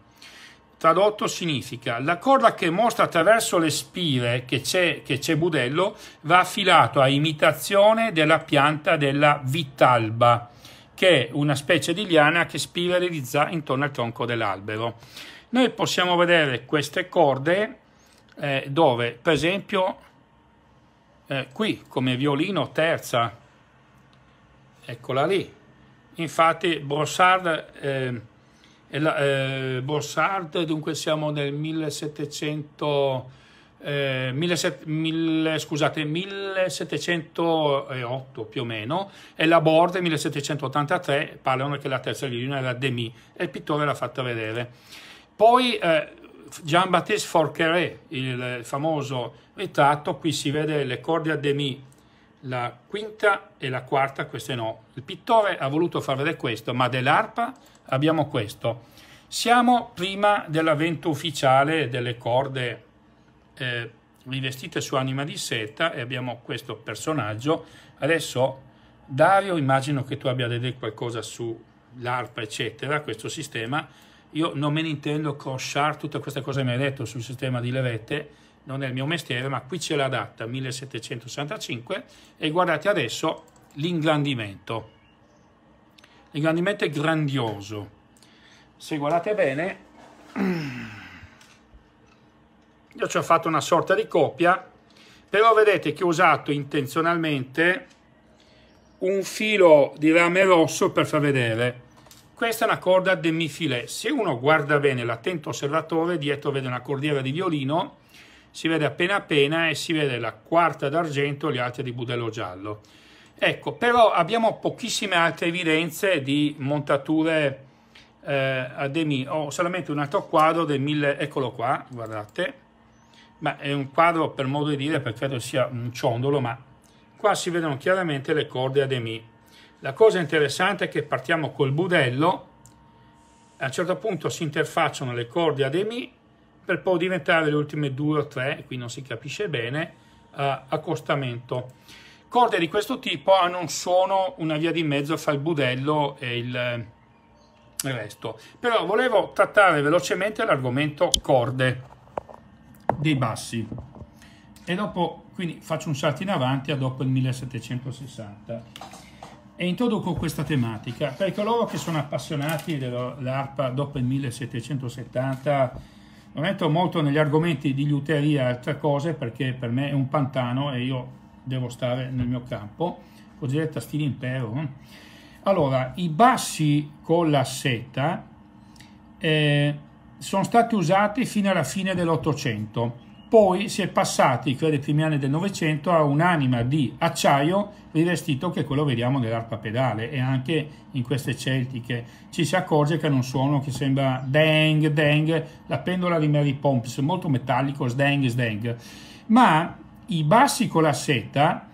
Tradotto significa la corda che mostra attraverso le spire che c'è, che c'è Budello va affilato a imitazione della pianta della Vitalba che è una specie di liana che spiralizza intorno al tronco dell'albero. Noi possiamo vedere queste corde eh, dove, per esempio, eh, qui come violino terza, eccola lì. Infatti Brossard, eh, eh Brossard dunque siamo nel 1700 eh, scusate, 1708 più o meno e la Borde 1783 parlano che la terza linea era Demi e il pittore l'ha fatta vedere. Poi eh, Jean-Baptiste Forqueret, il famoso ritratto, qui si vede le corde a Demi, la quinta e la quarta, queste no. Il pittore ha voluto far vedere questo, ma dell'arpa abbiamo questo. Siamo prima dell'avvento ufficiale delle corde eh, rivestite su anima di seta e abbiamo questo personaggio. Adesso Dario immagino che tu abbia da dire qualcosa sull'ARPA eccetera, questo sistema. Io non me ne intendo crosciar tutte queste cose che mi hai detto sul sistema di levette, non è il mio mestiere, ma qui c'è la data 1765 e guardate adesso l'ingrandimento. L'ingrandimento è grandioso. Se guardate bene, io ci ho fatto una sorta di coppia però vedete che ho usato intenzionalmente un filo di rame rosso per far vedere questa è una corda demi filet se uno guarda bene l'attento osservatore dietro vede una cordiera di violino si vede appena appena e si vede la quarta d'argento e le altre di budello giallo ecco però abbiamo pochissime altre evidenze di montature eh, a demi ho solamente un altro quadro del 1000 eccolo qua guardate ma è un quadro per modo di dire perché credo sia un ciondolo, ma qua si vedono chiaramente le corde ad emi La cosa interessante è che partiamo col budello, a un certo punto si interfacciano le corde ad emi per poi diventare le ultime due o tre, qui non si capisce bene, eh, accostamento. Corde di questo tipo hanno ah, un suono, una via di mezzo fra il budello e il eh, resto. Però volevo trattare velocemente l'argomento corde dei bassi e dopo quindi faccio un salto in avanti a dopo il 1760 e introduco questa tematica per coloro che sono appassionati dell'arpa dopo il 1770 non entro molto negli argomenti di liuteria e altre cose perché per me è un pantano e io devo stare nel mio campo cosiddetta stile impero allora i bassi con la seta eh, sono stati usati fino alla fine dell'Ottocento. Poi si è passati, credo, i primi anni del Novecento a un'anima di acciaio rivestito che quello vediamo nell'arpa pedale e anche in queste celtiche. Ci si accorge che hanno un suono che sembra dang, dang, la pendola di Mary Pomps, molto metallico, sdang, sdang. Ma i bassi con la seta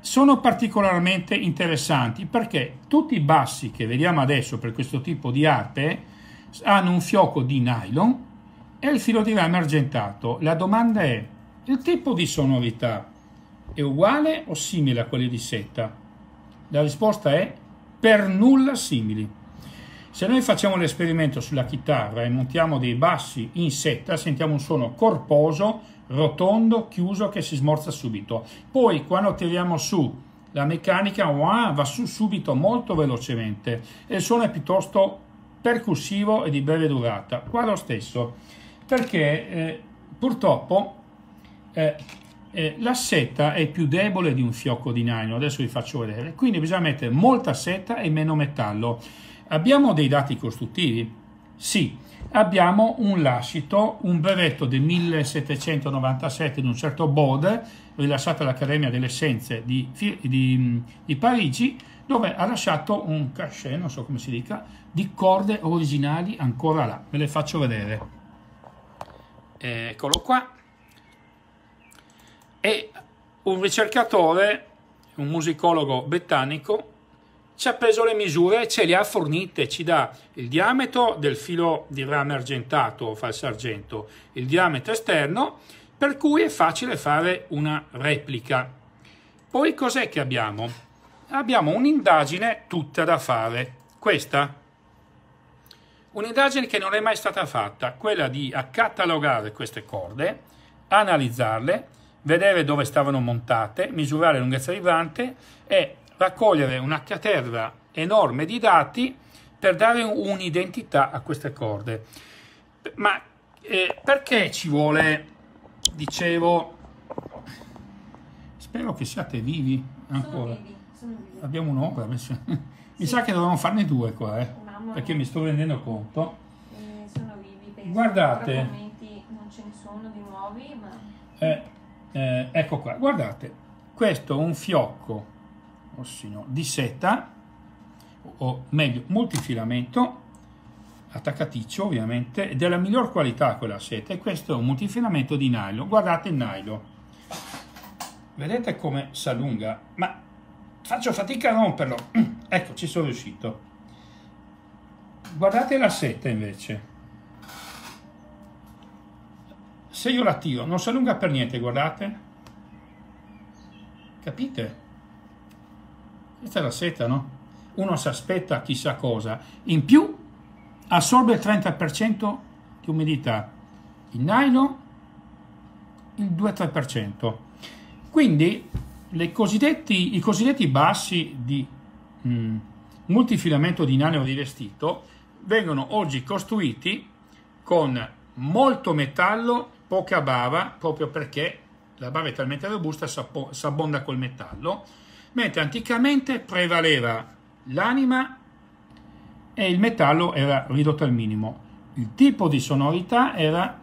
sono particolarmente interessanti perché tutti i bassi che vediamo adesso per questo tipo di arpe hanno un fioco di nylon e il filo di rame argentato. La domanda è, il tipo di sonorità è uguale o simile a quelle di seta? La risposta è per nulla simili. Se noi facciamo l'esperimento sulla chitarra e montiamo dei bassi in setta, sentiamo un suono corposo, rotondo, chiuso che si smorza subito. Poi quando tiriamo su la meccanica wow, va su subito molto velocemente e il suono è piuttosto percussivo e di breve durata. Qua lo stesso, perché eh, purtroppo eh, eh, la seta è più debole di un fiocco di nylon, adesso vi faccio vedere. Quindi bisogna mettere molta seta e meno metallo. Abbiamo dei dati costruttivi? Sì, abbiamo un lascito, un brevetto del 1797 di un certo Bode, rilasciato all'Accademia delle Scienze di, di, di, Parigi, dove ha lasciato un cachet, non so come si dica, di corde originali ancora là. Ve le faccio vedere. Eccolo qua. E un ricercatore, un musicologo britannico, ci ha preso le misure e ce le ha fornite, ci dà il diametro del filo di rame argentato o falso argento, il diametro esterno, per cui è facile fare una replica. Poi cos'è che abbiamo? Abbiamo un'indagine tutta da fare, questa. Un'indagine che non è mai stata fatta, quella di accatalogare queste corde, analizzarle, vedere dove stavano montate, misurare la lunghezza vibrante e raccogliere una caterva enorme di dati per dare un'identità a queste corde. Ma eh, perché ci vuole, dicevo, spero che siate vivi ancora. Sono vivi, sono Abbiamo un'ora, mi sì. sa che dovevamo farne due qua, eh, perché mi sto rendendo conto. Eh, sono vivi, penso. Guardate. Non ce ne sono di nuovi, ma... Eh, eh, ecco qua, guardate, questo è un fiocco ossino oh, di seta, o meglio multifilamento, attaccaticcio ovviamente, della miglior qualità quella seta, e questo è un multifilamento di nylon, guardate il nylon, vedete come si allunga, ma faccio fatica a romperlo, ecco ci sono riuscito, guardate la seta invece, se io la tiro non si allunga per niente, guardate, capite? Questa è la seta, no? Uno si aspetta chissà cosa. In più assorbe il 30% di umidità. Il nylon il 2-3%. Quindi cosiddetti, i cosiddetti bassi di mh, mm, multifilamento di nylon di vestito vengono oggi costruiti con molto metallo, poca bava, proprio perché la bava è talmente robusta, si abbonda col metallo, mentre anticamente prevaleva l'anima e il metallo era ridotto al minimo. Il tipo di sonorità era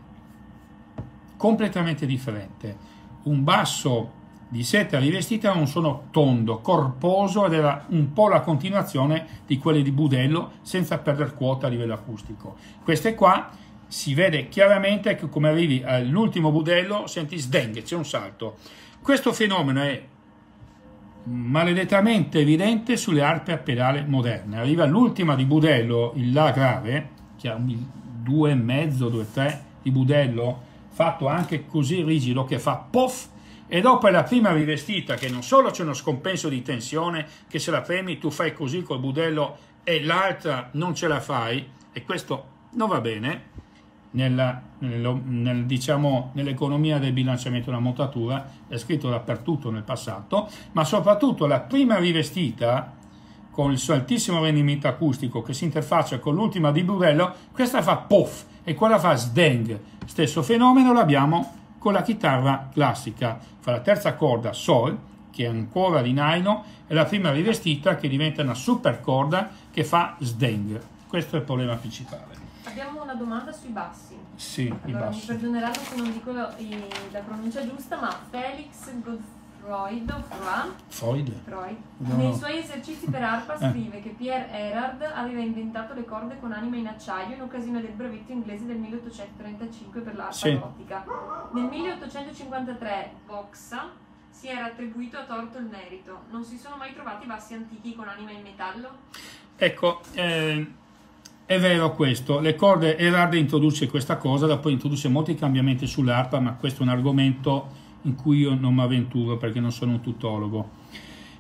completamente differente. Un basso di seta rivestita ha un suono tondo, corposo ed era un po' la continuazione di quelle di Budello senza perdere quota a livello acustico. Queste qua si vede chiaramente che come arrivi all'ultimo Budello senti sdeng, c'è un salto. Questo fenomeno è maledettamente evidente sulle arpe a pedale moderne. Arriva l'ultima di Budello, il La grave, che ha un 2,5, 2,3 di Budello, fatto anche così rigido che fa pof, e dopo è la prima rivestita che non solo c'è uno scompenso di tensione, che se la premi tu fai così col Budello e l'altra non ce la fai, e questo non va bene, nella, nel, nel, diciamo, nell'economia del bilanciamento della montatura, è scritto dappertutto nel passato, ma soprattutto la prima rivestita con il suo altissimo rendimento acustico che si interfaccia con l'ultima di Burello, questa fa POF e quella fa sdeng. Stesso fenomeno l'abbiamo con la chitarra classica, fa la terza corda sol, che è ancora di nylon, e la prima rivestita che diventa una super corda che fa sdeng. Questo è il problema principale. Abbiamo una domanda sui bassi. Sì, allora, i bassi. Mi perdoneranno se non dico la, la pronuncia giusta, ma Felix Godfroid Freud, Freud. No. nei suoi esercizi per arpa eh. scrive che Pierre Erard aveva inventato le corde con anima in acciaio in occasione del brevetto inglese del 1835 per l'arpa sì. gotica. Nel 1853 Boxa si era attribuito a torto il merito. Non si sono mai trovati bassi antichi con anima in metallo? Ecco, eh è vero questo, le corde Erard introduce questa cosa, da poi introduce molti cambiamenti sull'arpa, ma questo è un argomento in cui io non mi avventuro perché non sono un tutologo.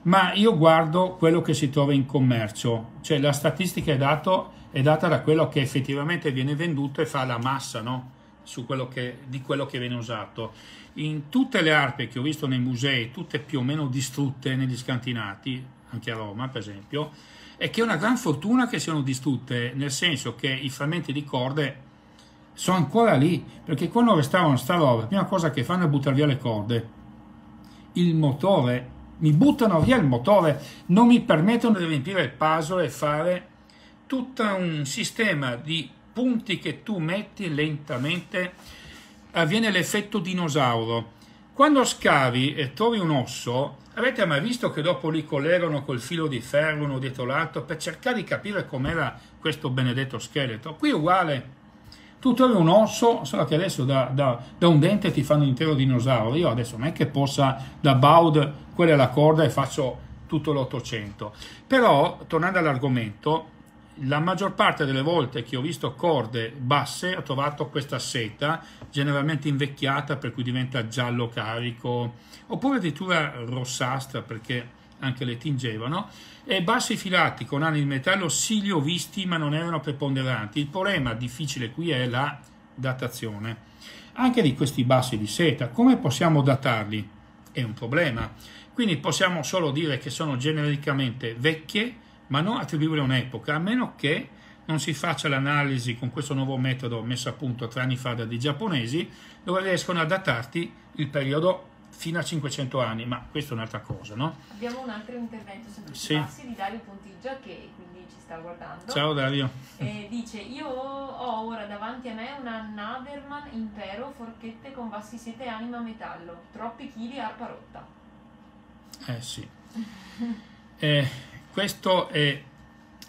Ma io guardo quello che si trova in commercio, cioè la statistica è, dato, è data da quello che effettivamente viene venduto e fa la massa no? Su quello che, di quello che viene usato. In tutte le arpe che ho visto nei musei, tutte più o meno distrutte negli scantinati, anche a Roma per esempio, è che è una gran fortuna che siano distrutte, nel senso che i frammenti di corde sono ancora lì, perché quando restavano sta roba, la prima cosa che fanno è buttare via le corde, il motore, mi buttano via il motore, non mi permettono di riempire il puzzle e fare tutto un sistema di punti che tu metti lentamente, avviene l'effetto dinosauro. Quando scavi e trovi un osso, Avete mai visto che dopo li collegano col filo di ferro uno dietro l'altro per cercare di capire com'era questo benedetto scheletro? Qui è uguale. Tu trovi un osso, solo che adesso da, da, da, un dente ti fanno un intero dinosauro. Io adesso non è che possa da Baud quella è la corda e faccio tutto l'Ottocento. Però, tornando all'argomento, la maggior parte delle volte che ho visto corde basse ho trovato questa seta generalmente invecchiata per cui diventa giallo carico oppure addirittura rossastra perché anche le tingevano e bassi filati con anni di metallo sì li ho visti ma non erano preponderanti il problema difficile qui è la datazione anche di questi bassi di seta come possiamo datarli? è un problema quindi possiamo solo dire che sono genericamente vecchie ma non attribuibile a un'epoca, a meno che non si faccia l'analisi con questo nuovo metodo messo a punto tre anni fa da dei giapponesi, dove riescono a datarti il periodo fino a 500 anni, ma questa è un'altra cosa, no? Abbiamo un altro intervento, se sì. passi, di Dario Pontigia, che quindi ci sta guardando. Ciao Dario. Eh, dice, io ho ora davanti a me una Naderman Impero, forchette con bassi sete anima metallo, troppi chili arpa rotta. Eh sì. eh, questo è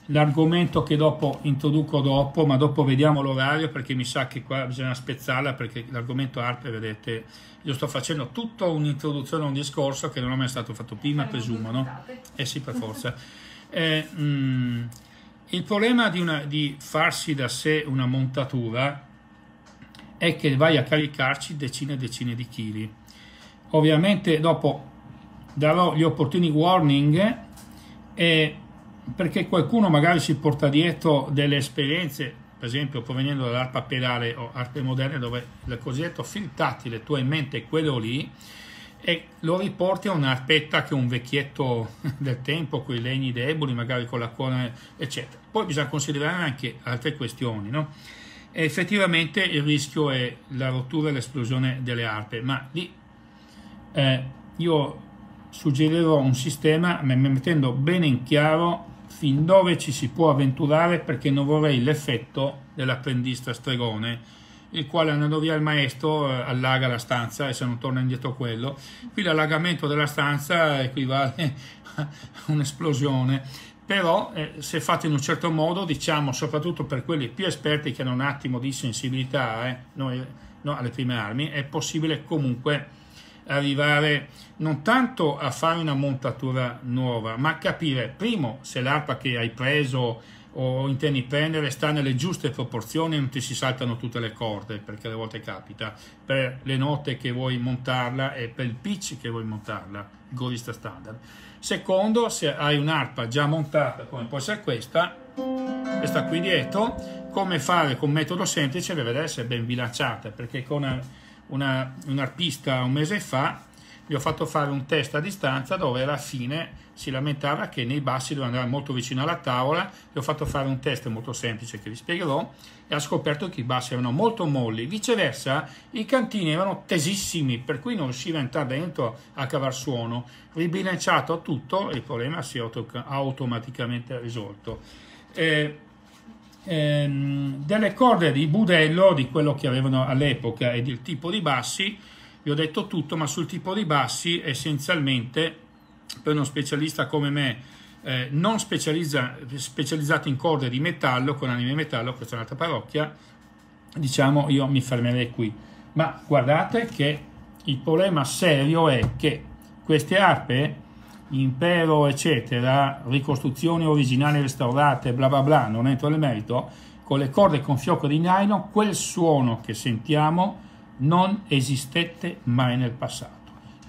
l'argomento che dopo introduco dopo, ma dopo vediamo l'orario perché mi sa che qua bisogna spezzarla perché l'argomento arpe, vedete, io sto facendo tutta un'introduzione a un discorso che non è mai stato fatto prima, presumo, no? Eh sì, per forza. Eh, mh, mm, il problema di, una, di farsi da sé una montatura è che vai a caricarci decine e decine di chili. Ovviamente dopo darò gli opportuni warning eh, perché qualcuno magari si porta dietro delle esperienze, per esempio provenendo dall'arpa pedale o arpe moderne, dove il cosiddetto fil tattile, tu in mente è quello lì, e lo riporti a un'arpetta che è un vecchietto del tempo, con i legni deboli, magari con la corona, eccetera. Poi bisogna considerare anche altre questioni, no? E effettivamente il rischio è la rottura e l'esplosione delle arpe, ma lì eh, io suggerirò un sistema mettendo bene in chiaro fin dove ci si può avventurare perché non vorrei l'effetto dell'apprendista stregone il quale andando via il maestro eh, allaga la stanza e se non torna indietro quello qui l'allagamento della stanza equivale a un'esplosione però eh, se fatto in un certo modo diciamo soprattutto per quelli più esperti che hanno un attimo di sensibilità eh, noi, no, alle prime armi è possibile comunque arrivare non tanto a fare una montatura nuova, ma capire, primo, se l'arpa che hai preso o intendi prendere sta nelle giuste proporzioni non ti si saltano tutte le corde, perché alle volte capita, per le note che vuoi montarla e per il pitch che vuoi montarla, il gorista standard. Secondo, se hai un'arpa già montata, come può essere questa, questa qui dietro, come fare con metodo semplice, deve essere ben bilanciata, perché con una, un arpista un mese fa, gli ho fatto fare un test a distanza dove alla fine si lamentava che nei bassi doveva andare molto vicino alla tavola, gli ho fatto fare un test molto semplice che vi spiegherò e ha scoperto che i bassi erano molto molli, viceversa i cantini erano tesissimi per cui non riusciva a entrare dentro a cavar suono, ribilanciato tutto il problema si è automaticamente risolto. Eh, ehm, delle corde di budello, di quello che avevano all'epoca e del tipo di bassi, vi ho detto tutto, ma sul tipo di bassi essenzialmente per uno specialista come me eh, non specializzato in corde di metallo, con anime metallo, questa è un'altra parrocchia, diciamo io mi fermerei qui. Ma guardate che il problema serio è che queste arpe impero, eccetera, ricostruzioni originali restaurate, bla bla bla, non entro nel merito, con le corde con fiocco di nylon, quel suono che sentiamo non esistette mai nel passato.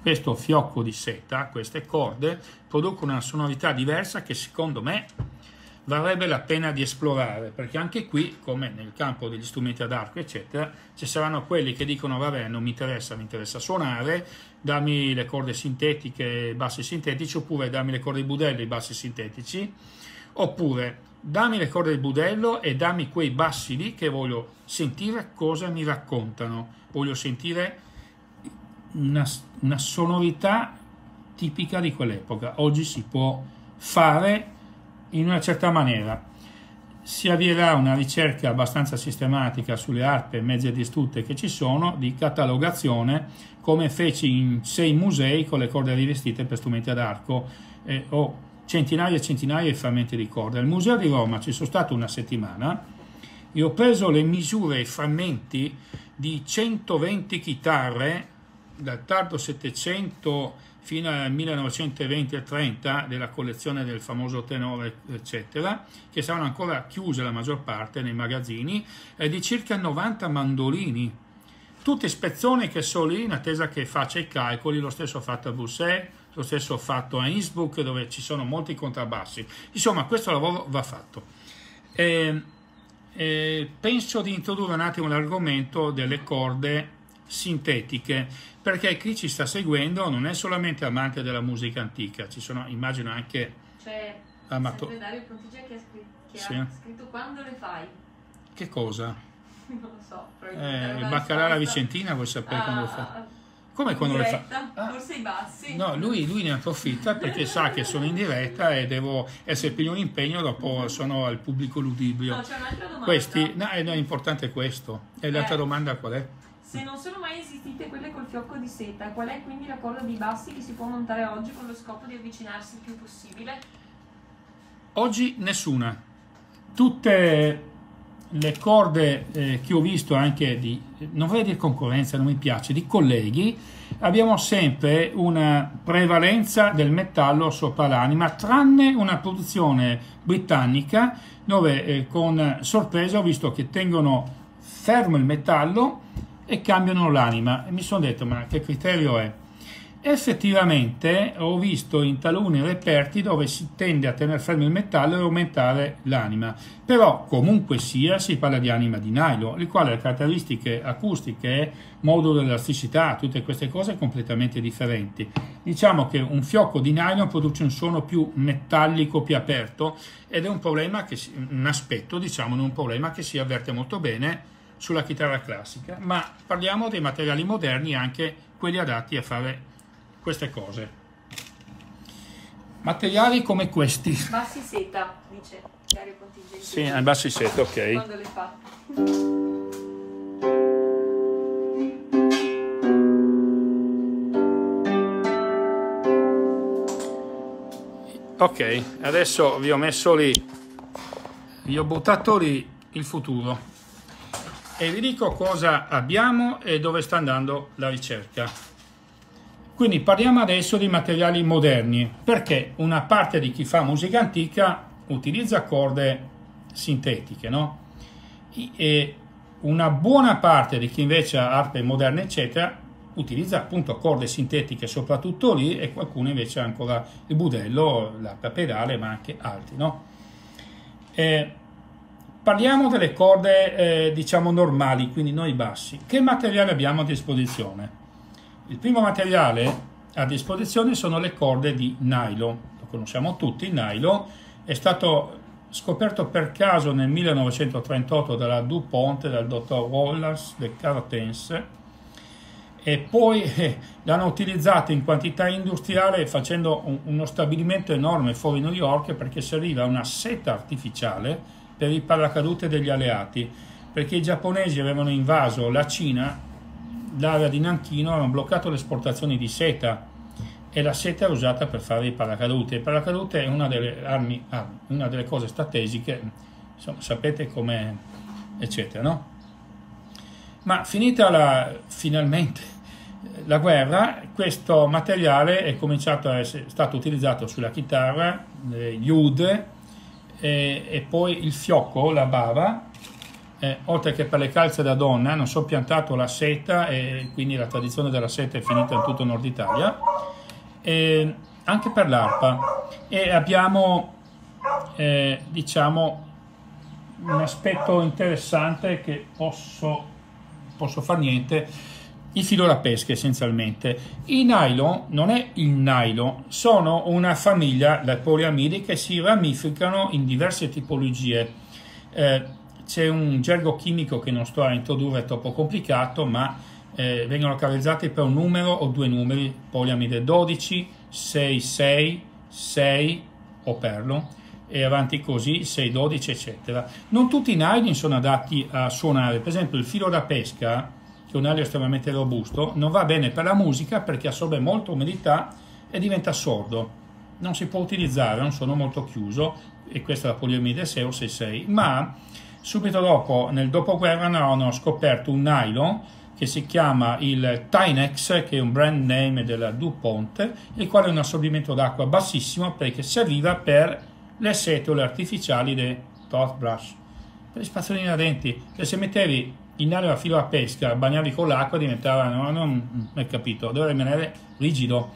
Questo fiocco di seta, queste corde, producono una sonorità diversa che secondo me varrebbe la pena di esplorare, perché anche qui, come nel campo degli strumenti ad arco, eccetera, ci saranno quelli che dicono vabbè non mi interessa, mi interessa suonare, dammi le corde sintetiche, bassi sintetici, oppure dammi le corde di budello i bassi sintetici, oppure dammi le corde di budello e dammi quei bassi lì che voglio sentire cosa mi raccontano, voglio sentire una, una sonorità tipica di quell'epoca. Oggi si può fare in una certa maniera. Si avvierà una ricerca abbastanza sistematica sulle arpe mezze distrutte che ci sono di catalogazione, come feci in sei musei con le corde rivestite per strumenti ad arco eh, o centinaia e centinaia di frammenti di corde. Al Museo di Roma ci sono stato una settimana e ho preso le misure e frammenti di 120 chitarre dal tardo Settecento fino al 1920 e 30 della collezione del famoso tenore, eccetera, che saranno ancora chiuse la maggior parte nei magazzini, eh, di circa 90 mandolini, tutti spezzoni che sono lì in attesa che faccia i calcoli, lo stesso fatto a Busset, lo stesso fatto a Innsbruck dove ci sono molti contrabbassi. Insomma, questo lavoro va fatto. Eh, eh, penso di introdurre un attimo l'argomento delle corde sintetiche, perché chi ci sta seguendo non è solamente amante della musica antica, ci sono, immagino, anche C'è amato... Dario Pontigia che, ha scritto, che sì. ha scritto quando le fai. Che cosa? non lo so. Eh, il baccalà alla Vicentina vuoi sapere ah, quando lo fa? Come quando diretta, lo fa? Ah, forse i bassi. No, lui, lui ne approfitta perché sa che sono in diretta e devo essere più di un impegno, dopo sono al pubblico ludibrio. No, c'è un'altra domanda. Questi, no, eh, è, importante questo. E eh. l'altra domanda qual è? Se non sono mai esistite quelle col fiocco di seta, qual è quindi la colla di bassi che si può montare oggi con lo scopo di avvicinarsi il più possibile? Oggi nessuna. Tutte le corde eh, che ho visto anche di, non voglio dire concorrenza, non mi piace, di colleghi, abbiamo sempre una prevalenza del metallo sopra l'anima, tranne una produzione britannica dove eh, con sorpresa ho visto che tengono fermo il metallo e cambiano l'anima. E mi sono detto, ma che criterio è? Effettivamente ho visto in taluni reperti dove si tende a tenere fermo il metallo e aumentare l'anima, però comunque sia si parla di anima di nylon, il quale ha caratteristiche acustiche, modulo elasticità, tutte queste cose completamente differenti. Diciamo che un fiocco di nylon produce un suono più metallico, più aperto ed è un, problema che, un aspetto, diciamo, un problema che si avverte molto bene sulla chitarra classica, ma parliamo dei materiali moderni, anche quelli adatti a fare queste cose. Materiali come questi. Bassi seta, dice Dario Contingenti. Sì, eh, bassi seta, ok. Quando le fa. ok adesso vi ho messo lì vi ho buttato lì il futuro e vi dico cosa abbiamo e dove sta andando la ricerca. Quindi parliamo adesso di materiali moderni, perché una parte di chi fa musica antica utilizza corde sintetiche, no? E una buona parte di chi invece ha arpe moderne, eccetera, utilizza appunto corde sintetiche soprattutto lì e qualcuno invece ha ancora il budello, l'arpa pedale, ma anche altri, no? E Parliamo delle corde, eh, diciamo, normali, quindi noi bassi. Che materiale abbiamo a disposizione? Il primo materiale a disposizione sono le corde di nylon. Lo conosciamo tutti, il nylon è stato scoperto per caso nel 1938 dalla DuPont, dal dottor Wallace del Caratense, e poi eh, l'hanno utilizzato in quantità industriale facendo un, uno stabilimento enorme fuori New York perché serviva una seta artificiale per il paracadute degli alleati, perché i giapponesi avevano invaso la Cina, l'area di Nanchino, avevano bloccato le esportazioni di seta e la seta è usata per fare i paracadute. Il paracadute è una delle, armi, armi, ah, una delle cose strategiche, insomma, sapete come, eccetera, no? Ma finita la, finalmente la guerra, questo materiale è cominciato a essere stato utilizzato sulla chitarra, eh, Yud, e, e poi il fiocco, la bava, eh, oltre che per le calze da donna, hanno soppiantato la seta e quindi la tradizione della seta è finita in tutto Nord Italia, e anche per l'arpa. E abbiamo, eh, diciamo, un aspetto interessante che posso, posso far niente, il filo da pesca essenzialmente. I nylon non è il nylon, sono una famiglia di poliamidi che si ramificano in diverse tipologie. Eh, c'è un gergo chimico che non sto a introdurre, è troppo complicato, ma eh, vengono caratterizzati per un numero o due numeri, poliamide 12, 6, 6, 6 o perlo e avanti così, 6, 12 eccetera. Non tutti i nylon sono adatti a suonare, per esempio il filo da pesca che è un alio estremamente robusto, non va bene per la musica perché assorbe molta umidità e diventa sordo. Non si può utilizzare, è un suono molto chiuso, e questa è la poliomide 6 o 66. ma subito dopo, nel dopoguerra, hanno scoperto un nylon che si chiama il Tynex, che è un brand name della DuPont, il quale ha un assorbimento d'acqua bassissimo perché serviva per le setole artificiali dei toothbrush, per gli spazzolini da denti, che se mettevi in aria la filo a pesca, bagnavi con l'acqua diventava, no, non mm, hai capito, doveva rimanere rigido.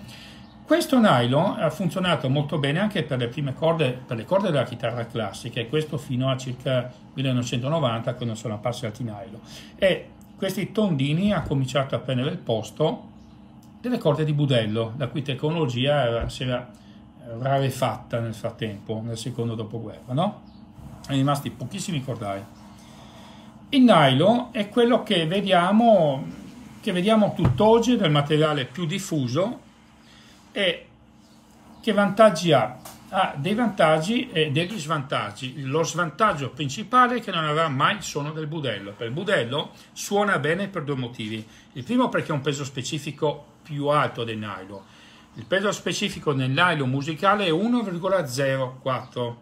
Questo nylon ha funzionato molto bene anche per le prime corde, per le corde della chitarra classica, e questo fino a circa 1990 quando sono apparsi altri nylon. E questi tondini ha cominciato a prendere il posto delle corde di budello, la cui tecnologia era, si era rarefatta nel frattempo, nel secondo dopoguerra, no? Sono rimasti pochissimi cordai. Il nylon è quello che vediamo, che vediamo tutt'oggi del materiale più diffuso e che vantaggi ha? Ha dei vantaggi e degli svantaggi. Lo svantaggio principale è che non avrà mai il suono del budello. Per il budello suona bene per due motivi. Il primo perché ha un peso specifico più alto del nylon. Il peso specifico nel nylon musicale è 1,04.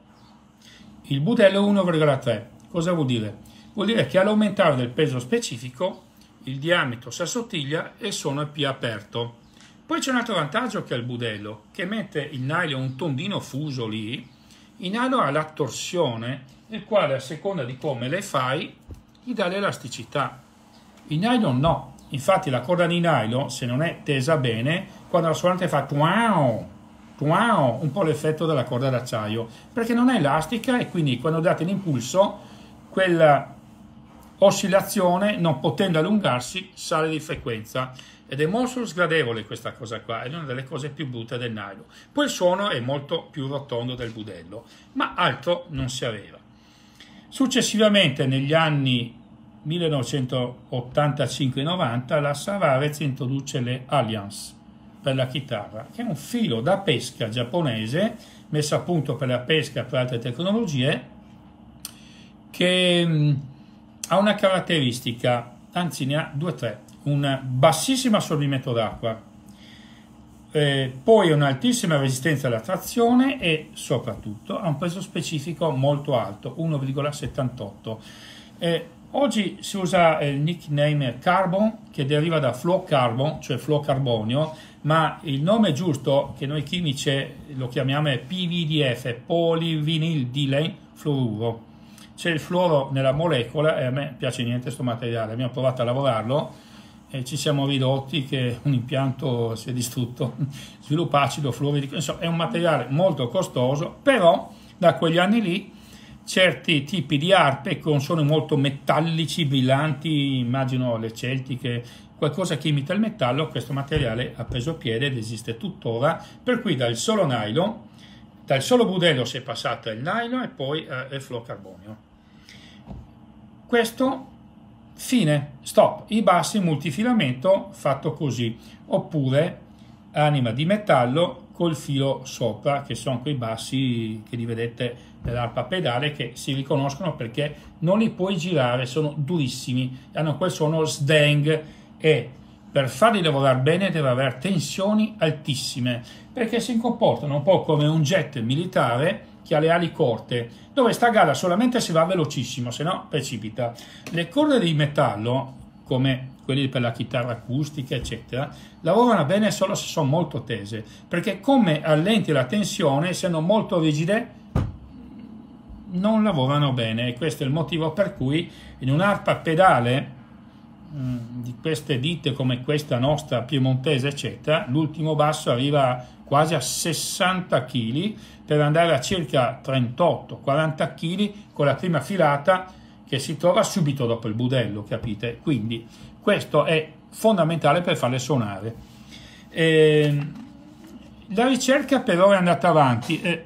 Il budello è 1,3. Cosa vuol dire? Vuol dire che all'aumentare del peso specifico il diametro si assottiglia e il suono è più aperto. Poi c'è un altro vantaggio che ha il budello, che mentre il nylon un tondino fuso lì, il nylon ha la torsione, il quale a seconda di come le fai gli dà l'elasticità. Il nylon no, infatti la corda di nylon se non è tesa bene, quando la suonante fa wow, wow, un po' l'effetto della corda d'acciaio, perché non è elastica e quindi quando date l'impulso quella oscillazione non potendo allungarsi sale di frequenza ed è molto sgradevole questa cosa qua è una delle cose più brutte del nylon poi il suono è molto più rotondo del budello ma altro non si aveva successivamente negli anni 1985-90 la Savarez introduce le Alliance per la chitarra che è un filo da pesca giapponese messo a punto per la pesca e per altre tecnologie che mm, ha una caratteristica, anzi ne ha due o tre, un bassissimo assorbimento d'acqua, eh, poi un'altissima resistenza alla trazione e soprattutto ha un peso specifico molto alto, 1,78. Eh, oggi si usa eh, il nickname carbon che deriva da flow carbon, cioè carbonio, ma il nome giusto che noi chimici lo chiamiamo è PVDF, polivinildile fluoruro c'è il fluoro nella molecola e a me piace niente questo materiale, abbiamo provato a lavorarlo e ci siamo ridotti che un impianto si è distrutto, sviluppo acido fluoridico, insomma è un materiale molto costoso, però da quegli anni lì certi tipi di arpe con suoni molto metallici, brillanti, immagino le celtiche, qualcosa che imita il metallo, questo materiale ha preso piede ed esiste tuttora, per cui dal solo nylon dal solo budello si è passato il nylon e poi eh, flow carbonio. Questo, fine, stop. I bassi multifilamento fatto così, oppure anima di metallo col filo sopra, che sono quei bassi che li vedete dell'arpa pedale che si riconoscono perché non li puoi girare, sono durissimi, hanno quel suono sdang e per farli lavorare bene deve avere tensioni altissime perché si comportano un po' come un jet militare che ha le ali corte, dove sta a gara solamente se va velocissimo, se no precipita. Le corde di metallo, come quelle per la chitarra acustica, eccetera, lavorano bene solo se sono molto tese, perché come allenti la tensione, essendo molto rigide, non lavorano bene e questo è il motivo per cui in un'arpa pedale Mm, di queste ditte come questa nostra piemontese, eccetera, l'ultimo basso arriva quasi a 60 kg per andare a circa 38-40 kg con la prima filata che si trova subito dopo il budello, capite? Quindi questo è fondamentale per farle suonare. E ehm, la ricerca però è andata avanti. E,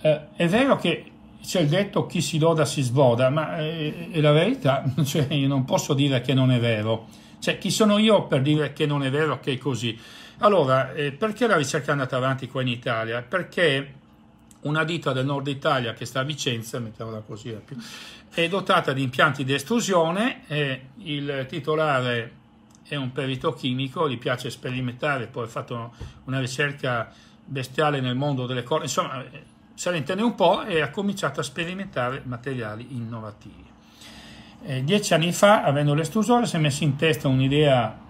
eh, eh, è vero che c'è il detto chi si loda si svoda, ma è, eh, è la verità, cioè, io non posso dire che non è vero. Cioè, chi sono io per dire che non è vero che è così? Allora, eh, perché la ricerca è andata avanti qua in Italia? Perché una ditta del nord Italia che sta a Vicenza, mettiamola così, è, più, è dotata di impianti di estrusione e il titolare è un perito chimico, gli piace sperimentare, poi ha fatto una ricerca bestiale nel mondo delle corna, insomma Salentane un po' e ha cominciato a sperimentare materiali innovativi. Eh, dieci anni fa, avendo l'estrusore, si è messo in testa un'idea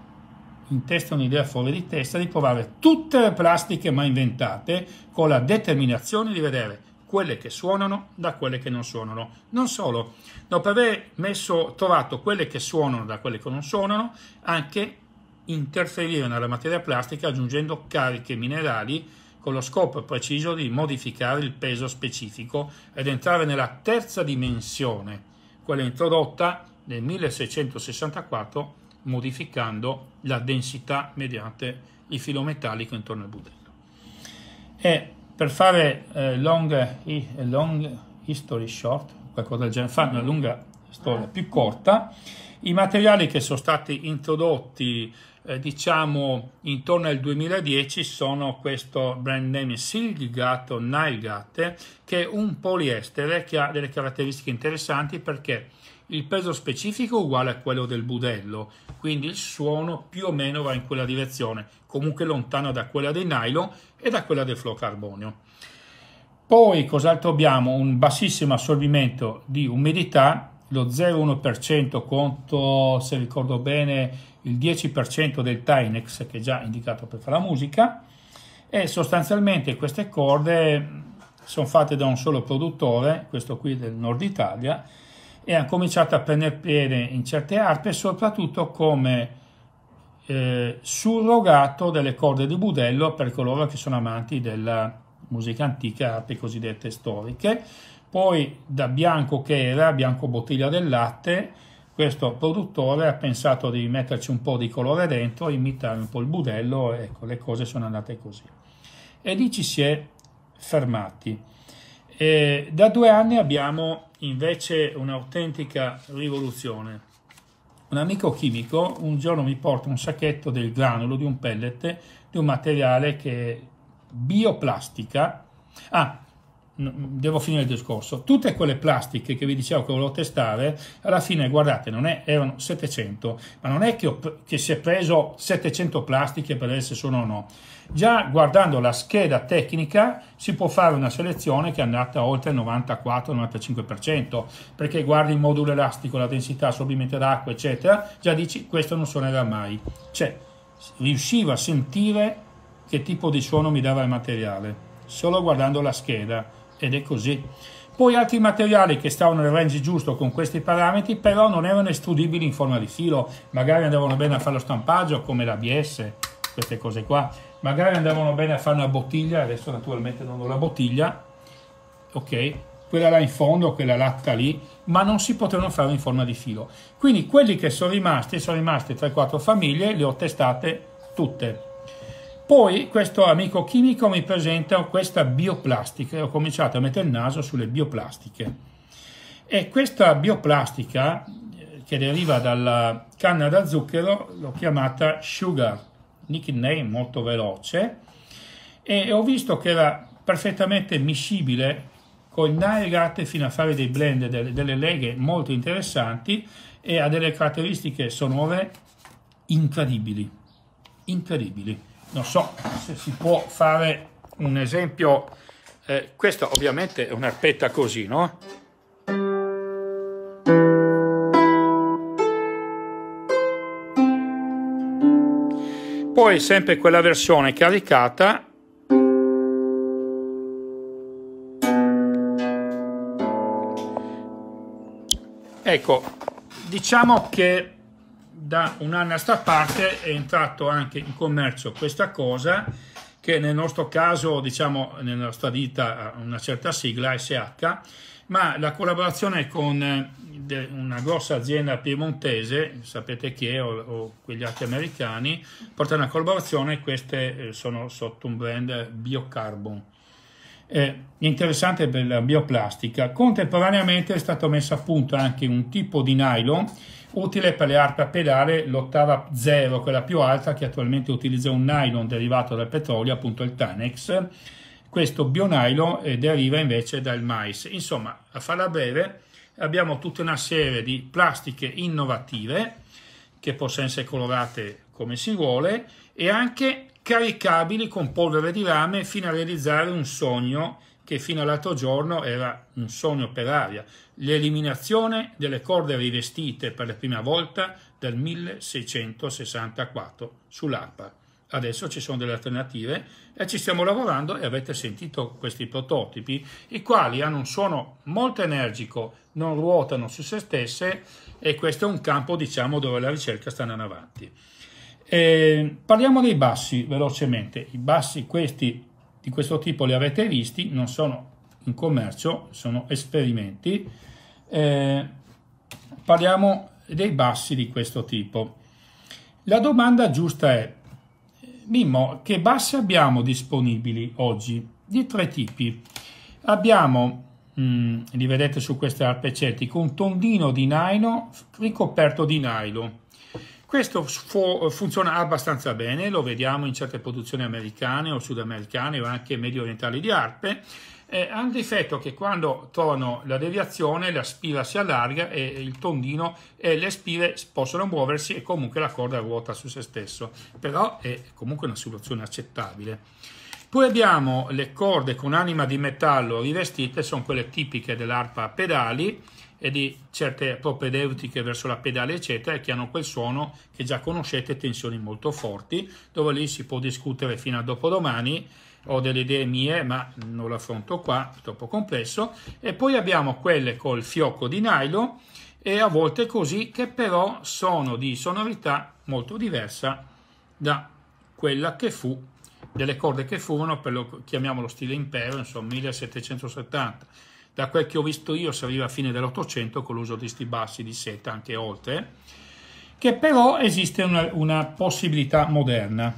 in testa un'idea fuori di testa di provare tutte le plastiche mai inventate con la determinazione di vedere quelle che suonano da quelle che non suonano. Non solo, dopo aver messo, trovato quelle che suonano da quelle che non suonano, anche interferire nella materia plastica aggiungendo cariche minerali con lo scopo preciso di modificare il peso specifico ed entrare nella terza dimensione, quella introdotta nel 1664 modificando la densità mediante il filo metallico intorno al budello. E per fare eh, long, long, history short, qualcosa del genere, fare una lunga storia più corta, i materiali che sono stati introdotti eh, diciamo intorno al 2010 sono questo brand name Silgat o Nilgat che è un poliestere che ha delle caratteristiche interessanti perché il peso specifico è uguale a quello del budello, quindi il suono più o meno va in quella direzione, comunque lontano da quella dei nylon e da quella del flow carbonio Poi cos'altro abbiamo? Un bassissimo assorbimento di umidità, lo 0,1% contro, se ricordo bene, il 10% del Tinex che è già indicato per fare la musica e sostanzialmente queste corde sono fatte da un solo produttore, questo qui del nord Italia, e ha cominciato a prendere piede in certe arpe, soprattutto come eh, surrogato delle corde di budello per coloro che sono amanti della musica antica, arpe cosiddette storiche. Poi da bianco che era, bianco bottiglia del latte, questo produttore ha pensato di metterci un po' di colore dentro, imitare un po' il budello, ecco, le cose sono andate così. E lì ci si è fermati. E da due anni abbiamo invece un'autentica rivoluzione. Un amico chimico un giorno mi porta un sacchetto del granulo di un pellet, di un materiale che è bioplastica. Ah, devo finire il discorso, tutte quelle plastiche che vi dicevo che volevo testare, alla fine guardate, non è, erano 700, ma non è che, ho, che si è preso 700 plastiche per vedere se sono o no. Già guardando la scheda tecnica si può fare una selezione che è andata oltre il 94-95%, perché guardi il modulo elastico, la densità, assorbimento d'acqua, eccetera, già dici questo non suonerà mai. Cioè, riuscivo a sentire che tipo di suono mi dava il materiale, solo guardando la scheda ed è così. Poi altri materiali che stavano nel range giusto con questi parametri però non erano estrudibili in forma di filo, magari andavano bene a fare lo stampaggio come l'ABS, queste cose qua, magari andavano bene a fare una bottiglia, adesso naturalmente non ho la bottiglia, ok? Quella là in fondo, quella latta lì, ma non si potevano fare in forma di filo. Quindi quelli che sono rimasti, sono rimaste 3-4 famiglie, le ho testate tutte poi questo amico chimico mi presenta questa bioplastica e ho cominciato a mettere il naso sulle bioplastiche. E questa bioplastica eh, che deriva dalla canna da zucchero l'ho chiamata Sugar, nickname molto veloce, e ho visto che era perfettamente miscibile con il Nairate fino a fare dei blend delle, delle leghe molto interessanti e ha delle caratteristiche sonore incredibili, incredibili non so se si può fare un esempio, eh, questa ovviamente è un'arpetta così, no? Poi sempre quella versione caricata Ecco, diciamo che da un anno a sta parte è entrato anche in commercio questa cosa che nel nostro caso, diciamo, nella nostra ditta ha una certa sigla SH, ma la collaborazione con una grossa azienda piemontese, sapete chi è, o, o quegli altri americani, porta una collaborazione, e queste eh, sono sotto un brand biocarbon. Eh, interessante per la bioplastica. Contemporaneamente è stato messo a punto anche un tipo di nylon utile per le arpe a pedale l'ottava 0, quella più alta, che attualmente utilizza un nylon derivato dal petrolio, appunto il Tanex. Questo bionylon eh, deriva invece dal mais. Insomma, a farla breve, abbiamo tutta una serie di plastiche innovative che possono essere colorate come si vuole e anche caricabili con polvere di rame fino a realizzare un sogno che fino all'altro giorno era un sogno per aria, l'eliminazione delle corde rivestite per la prima volta dal 1664 sull'ARPA. Adesso ci sono delle alternative e ci stiamo lavorando e avete sentito questi prototipi, i quali hanno un suono molto energico, non ruotano su se stesse e questo è un campo diciamo, dove la ricerca sta andando avanti. E eh, parliamo dei bassi velocemente, i bassi questi di questo tipo li avete visti, non sono in commercio, sono esperimenti. Eh, parliamo dei bassi di questo tipo. La domanda giusta è, Mimmo, che bassi abbiamo disponibili oggi? Di tre tipi. Abbiamo, mh, mm, li vedete su queste arpeggetti, un tondino di nylon ricoperto di nylon questo fu, funziona abbastanza bene, lo vediamo in certe produzioni americane o sudamericane o anche medio orientali di arpe. Eh, ha un difetto che quando trovano la deviazione la spira si allarga e il tondino e le spire possono muoversi e comunque la corda ruota su se stesso, però è comunque una soluzione accettabile. Poi abbiamo le corde con anima di metallo rivestite, sono quelle tipiche dell'arpa a pedali, e di certe propedeutiche verso la pedale eccetera che hanno quel suono che già conoscete, tensioni molto forti, dove lì si può discutere fino a dopodomani, ho delle idee mie ma non lo affronto qua, è troppo complesso, e poi abbiamo quelle col fiocco di nylon e a volte così che però sono di sonorità molto diversa da quella che fu delle corde che furono per lo chiamiamolo stile impero, insomma 1770 da quel che ho visto io si arriva a fine dell'Ottocento con l'uso di sti bassi di seta, anche oltre, che però esiste una, una possibilità moderna,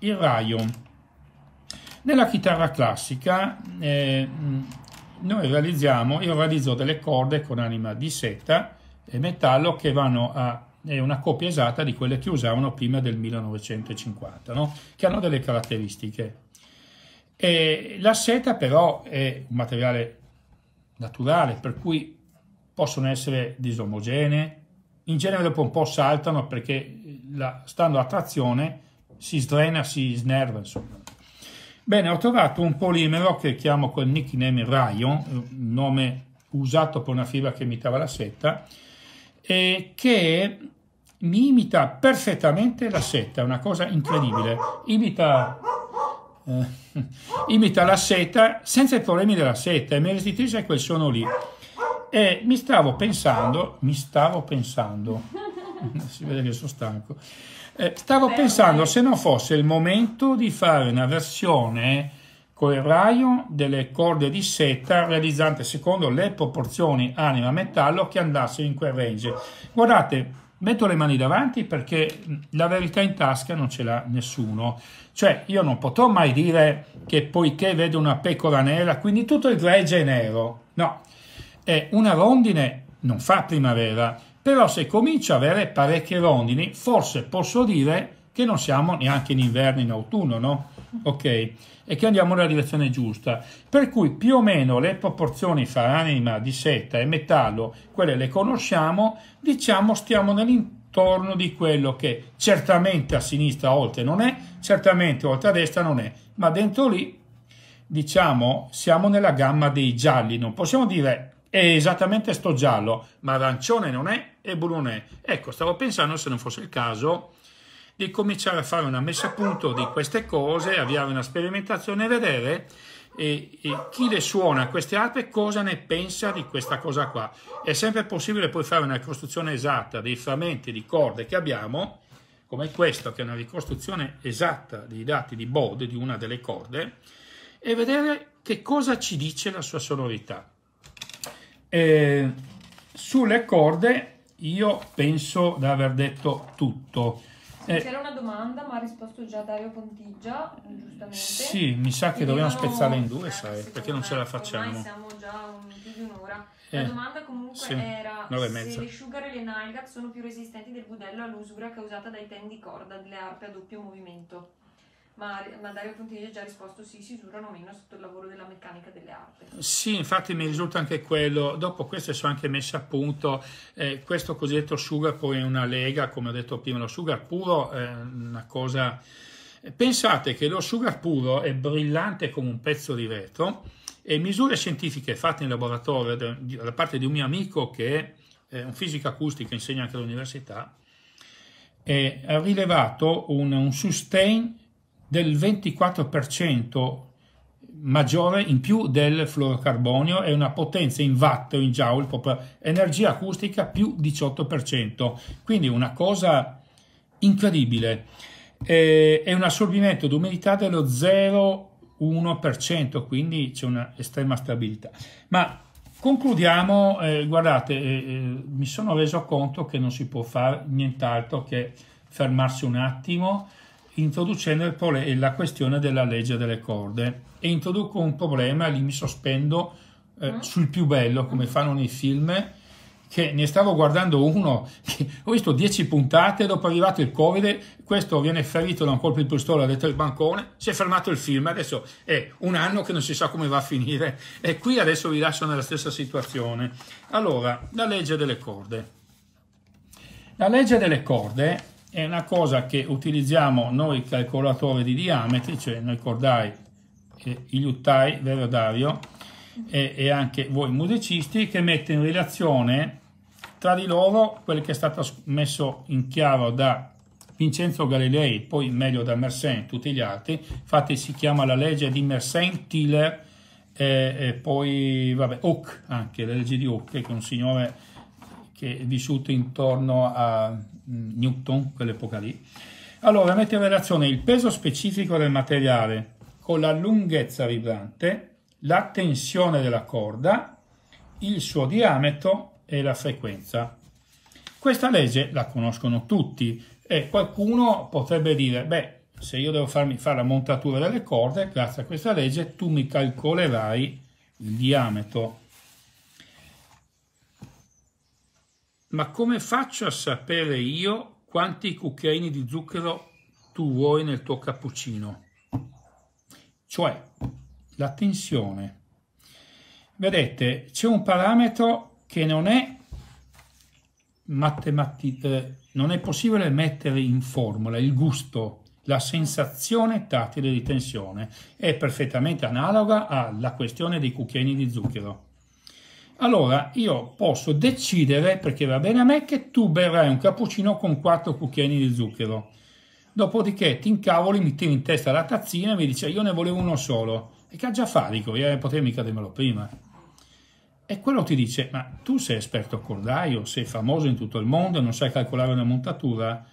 il raio. Nella chitarra classica eh, noi realizziamo, io realizzo delle corde con anima di seta e metallo che vanno a è una copia esatta di quelle che usavano prima del 1950, no? che hanno delle caratteristiche. E la seta però è un materiale naturale, per cui possono essere disomogenee, in genere dopo un po' saltano perché la, stando a trazione si sdrena, si snerva insomma. Bene, ho trovato un polimero che chiamo col nickname Rayon, nome usato per una fibra che imitava la setta, e che mi imita perfettamente la setta, è una cosa incredibile. Imita eh, imita la seta senza i problemi della seta e mi restituisce a quel suono lì. E mi stavo pensando, mi stavo pensando, si vede che sono stanco, eh, stavo Beh, pensando se non fosse il momento di fare una versione con il raio delle corde di seta realizzante secondo le proporzioni anima-metallo che andasse in quel range. Guardate, metto le mani davanti perché la verità in tasca non ce l'ha nessuno. Cioè io non potrò mai dire che poiché vedo una pecora nera, quindi tutto il gregge è nero. No, eh, una rondine non fa primavera, però se comincio a avere parecchie rondini, forse posso dire che non siamo neanche in inverno, in autunno, no? ok? E che andiamo nella direzione giusta. Per cui più o meno le proporzioni fra anima di seta e metallo, quelle le conosciamo, diciamo stiamo nell'intorno di quello che certamente a sinistra oltre non è, certamente oltre a destra non è, ma dentro lì diciamo siamo nella gamma dei gialli, non possiamo dire è esattamente sto giallo, ma arancione non è e blu non è. Ecco, stavo pensando se non fosse il caso di cominciare a fare una messa a punto di queste cose, avviare una sperimentazione e vedere e, e chi le suona queste arpe cosa ne pensa di questa cosa qua. È sempre possibile poi fare una ricostruzione esatta dei frammenti di corde che abbiamo, come questo che è una ricostruzione esatta dei dati di Bode, di una delle corde, e vedere che cosa ci dice la sua sonorità. Eh, sulle corde io penso di aver detto tutto. Eh, C'era una domanda, ma ha risposto già Dario Pontigia, giustamente. Sì, mi sa che dobbiamo spezzarla in due, eh, sai, perché non ce la facciamo. siamo già un, più di un'ora. La eh, domanda comunque sì, era se le sugar e le nalgat sono più resistenti del budello all'usura causata dai tendi corda delle arpe a doppio movimento ma, ma Dario Contiglia ha già risposto sì, si usurano meno sotto il lavoro della meccanica delle arti. Sì, infatti mi risulta anche quello. Dopo queste sono anche messe a punto, eh, questo cosiddetto sugar poi è una lega, come ho detto prima, lo sugar puro è una cosa... Eh, pensate che lo sugar puro è brillante come un pezzo di vetro e misure scientifiche fatte in laboratorio da parte di un mio amico che è un fisico acustico, insegna anche all'università, ha rilevato un, un sustain del 24% maggiore in più del fluorocarbonio e una potenza in watt o in joule, proprio energia acustica più 18%, quindi una cosa incredibile. È un assorbimento di umidità dello 0,1%, quindi c'è un'estrema stabilità. Ma concludiamo, eh, guardate, eh, eh, mi sono reso conto che non si può fare nient'altro che fermarsi un attimo, introducendo il problema, la questione della legge delle corde e introduco un problema, lì mi sospendo eh, mm. sul più bello come fanno nei film che ne stavo guardando uno, ho visto 10 puntate, dopo è arrivato il Covid, questo viene ferito da un colpo di pistola detto il bancone, si è fermato il film, adesso è un anno che non si sa come va a finire e qui adesso vi lascio nella stessa situazione. Allora, la legge delle corde. La legge delle corde è una cosa che utilizziamo noi calcolatori di diametri, cioè noi cordai, eh, gli uttai, vero Dario, e, e anche voi musicisti, che mette in relazione tra di loro quello che è stato messo in chiaro da Vincenzo Galilei, poi meglio da Mersenne e tutti gli altri, infatti si chiama la legge di Mersenne-Tiller, e, poi vabbè, Hooke anche, la legge di Hooke, che è un signore che è vissuto intorno a newton, quell'epoca lì. Allora, mette in relazione il peso specifico del materiale con la lunghezza vibrante, la tensione della corda, il suo diametro e la frequenza. Questa legge la conoscono tutti e qualcuno potrebbe dire, beh, se io devo farmi fare la montatura delle corde, grazie a questa legge tu mi calcolerai il diametro Ma come faccio a sapere io quanti cucchiaini di zucchero tu vuoi nel tuo cappuccino? Cioè, la tensione. Vedete, c'è un parametro che non è matematica, eh, non è possibile mettere in formula il gusto, la sensazione tattile di tensione è perfettamente analoga alla questione dei cucchiaini di zucchero allora io posso decidere, perché va bene a me, che tu berrai un cappuccino con quattro cucchiaini di zucchero. Dopodiché ti incavoli, mi tiri in testa la tazzina e mi dice io ne volevo uno solo. E già fa, dico, eh, potevi mica dirmelo prima. E quello ti dice, ma tu sei esperto cordaio, sei famoso in tutto il mondo e non sai calcolare una montatura?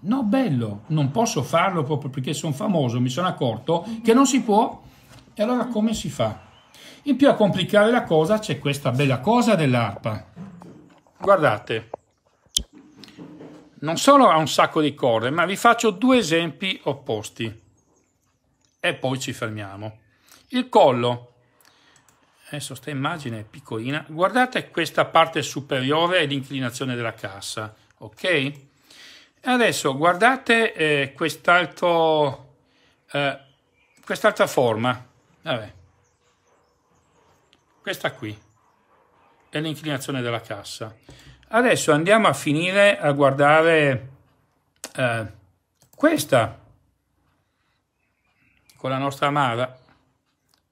No, bello, non posso farlo proprio perché sono famoso, mi sono accorto che non si può. E allora come si fa? In più a complicare la cosa c'è questa bella cosa dell'arpa. Guardate, non solo ha un sacco di corde, ma vi faccio due esempi opposti e poi ci fermiamo. Il collo, adesso questa immagine è piccolina, guardate questa parte superiore e l'inclinazione della cassa, ok? Adesso guardate eh, eh quest'altra eh, quest forma, vabbè questa qui è l'inclinazione della cassa. Adesso andiamo a finire a guardare eh, questa con la nostra amara.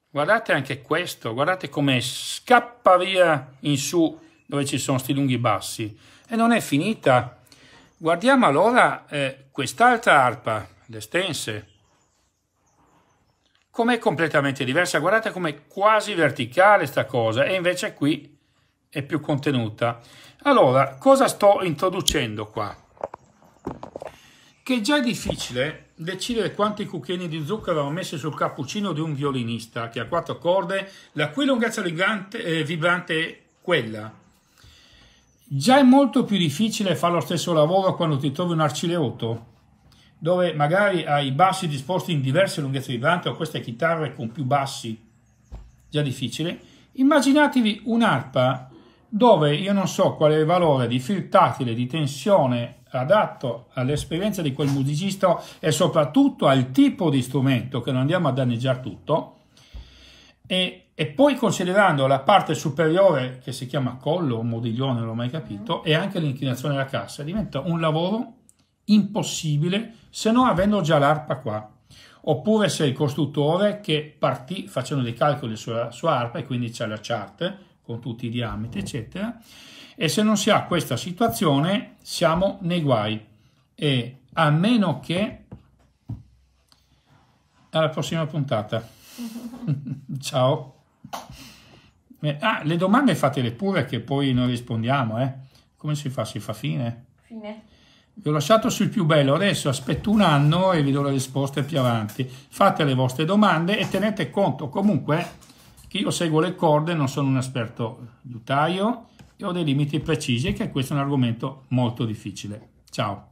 Guardate anche questo, guardate come scappa via in su dove ci sono sti lunghi bassi. E non è finita. Guardiamo allora eh, quest'altra arpa, le l'estense com'è completamente diversa, guardate come quasi verticale sta cosa e invece qui è più contenuta. Allora, cosa sto introducendo qua? Che già è difficile decidere quanti cucchiaini di zucchero ho messo sul cappuccino di un violinista che ha quattro corde, la cui lunghezza vibrante, eh, vibrante è quella. Già è molto più difficile fare lo stesso lavoro quando ti trovi un arcileoto dove magari hai i bassi disposti in diverse lunghezze vibranti o queste chitarre con più bassi, già difficile, immaginatevi un'arpa dove io non so quale valore di fil di tensione adatto all'esperienza di quel musicista e soprattutto al tipo di strumento che non andiamo a danneggiare tutto e, e poi considerando la parte superiore che si chiama collo o modiglione, non l'ho mai capito, e anche l'inclinazione della cassa, diventa un lavoro impossibile se non avendo già l'arpa qua. Oppure se il costruttore che partì facendo dei calcoli sulla sua arpa e quindi c'è la chart con tutti i diametri, eccetera. E se non si ha questa situazione siamo nei guai. E a meno che alla prossima puntata. Ciao. Eh, ah, le domande fatele pure che poi noi rispondiamo, eh. Come si fa? Si fa fine? Fine. Vi ho lasciato sul più bello, adesso aspetto un anno e vi do le risposte più avanti. Fate le vostre domande e tenete conto comunque che io seguo le corde, non sono un esperto liutaio e ho dei limiti precisi e che questo è un argomento molto difficile. Ciao!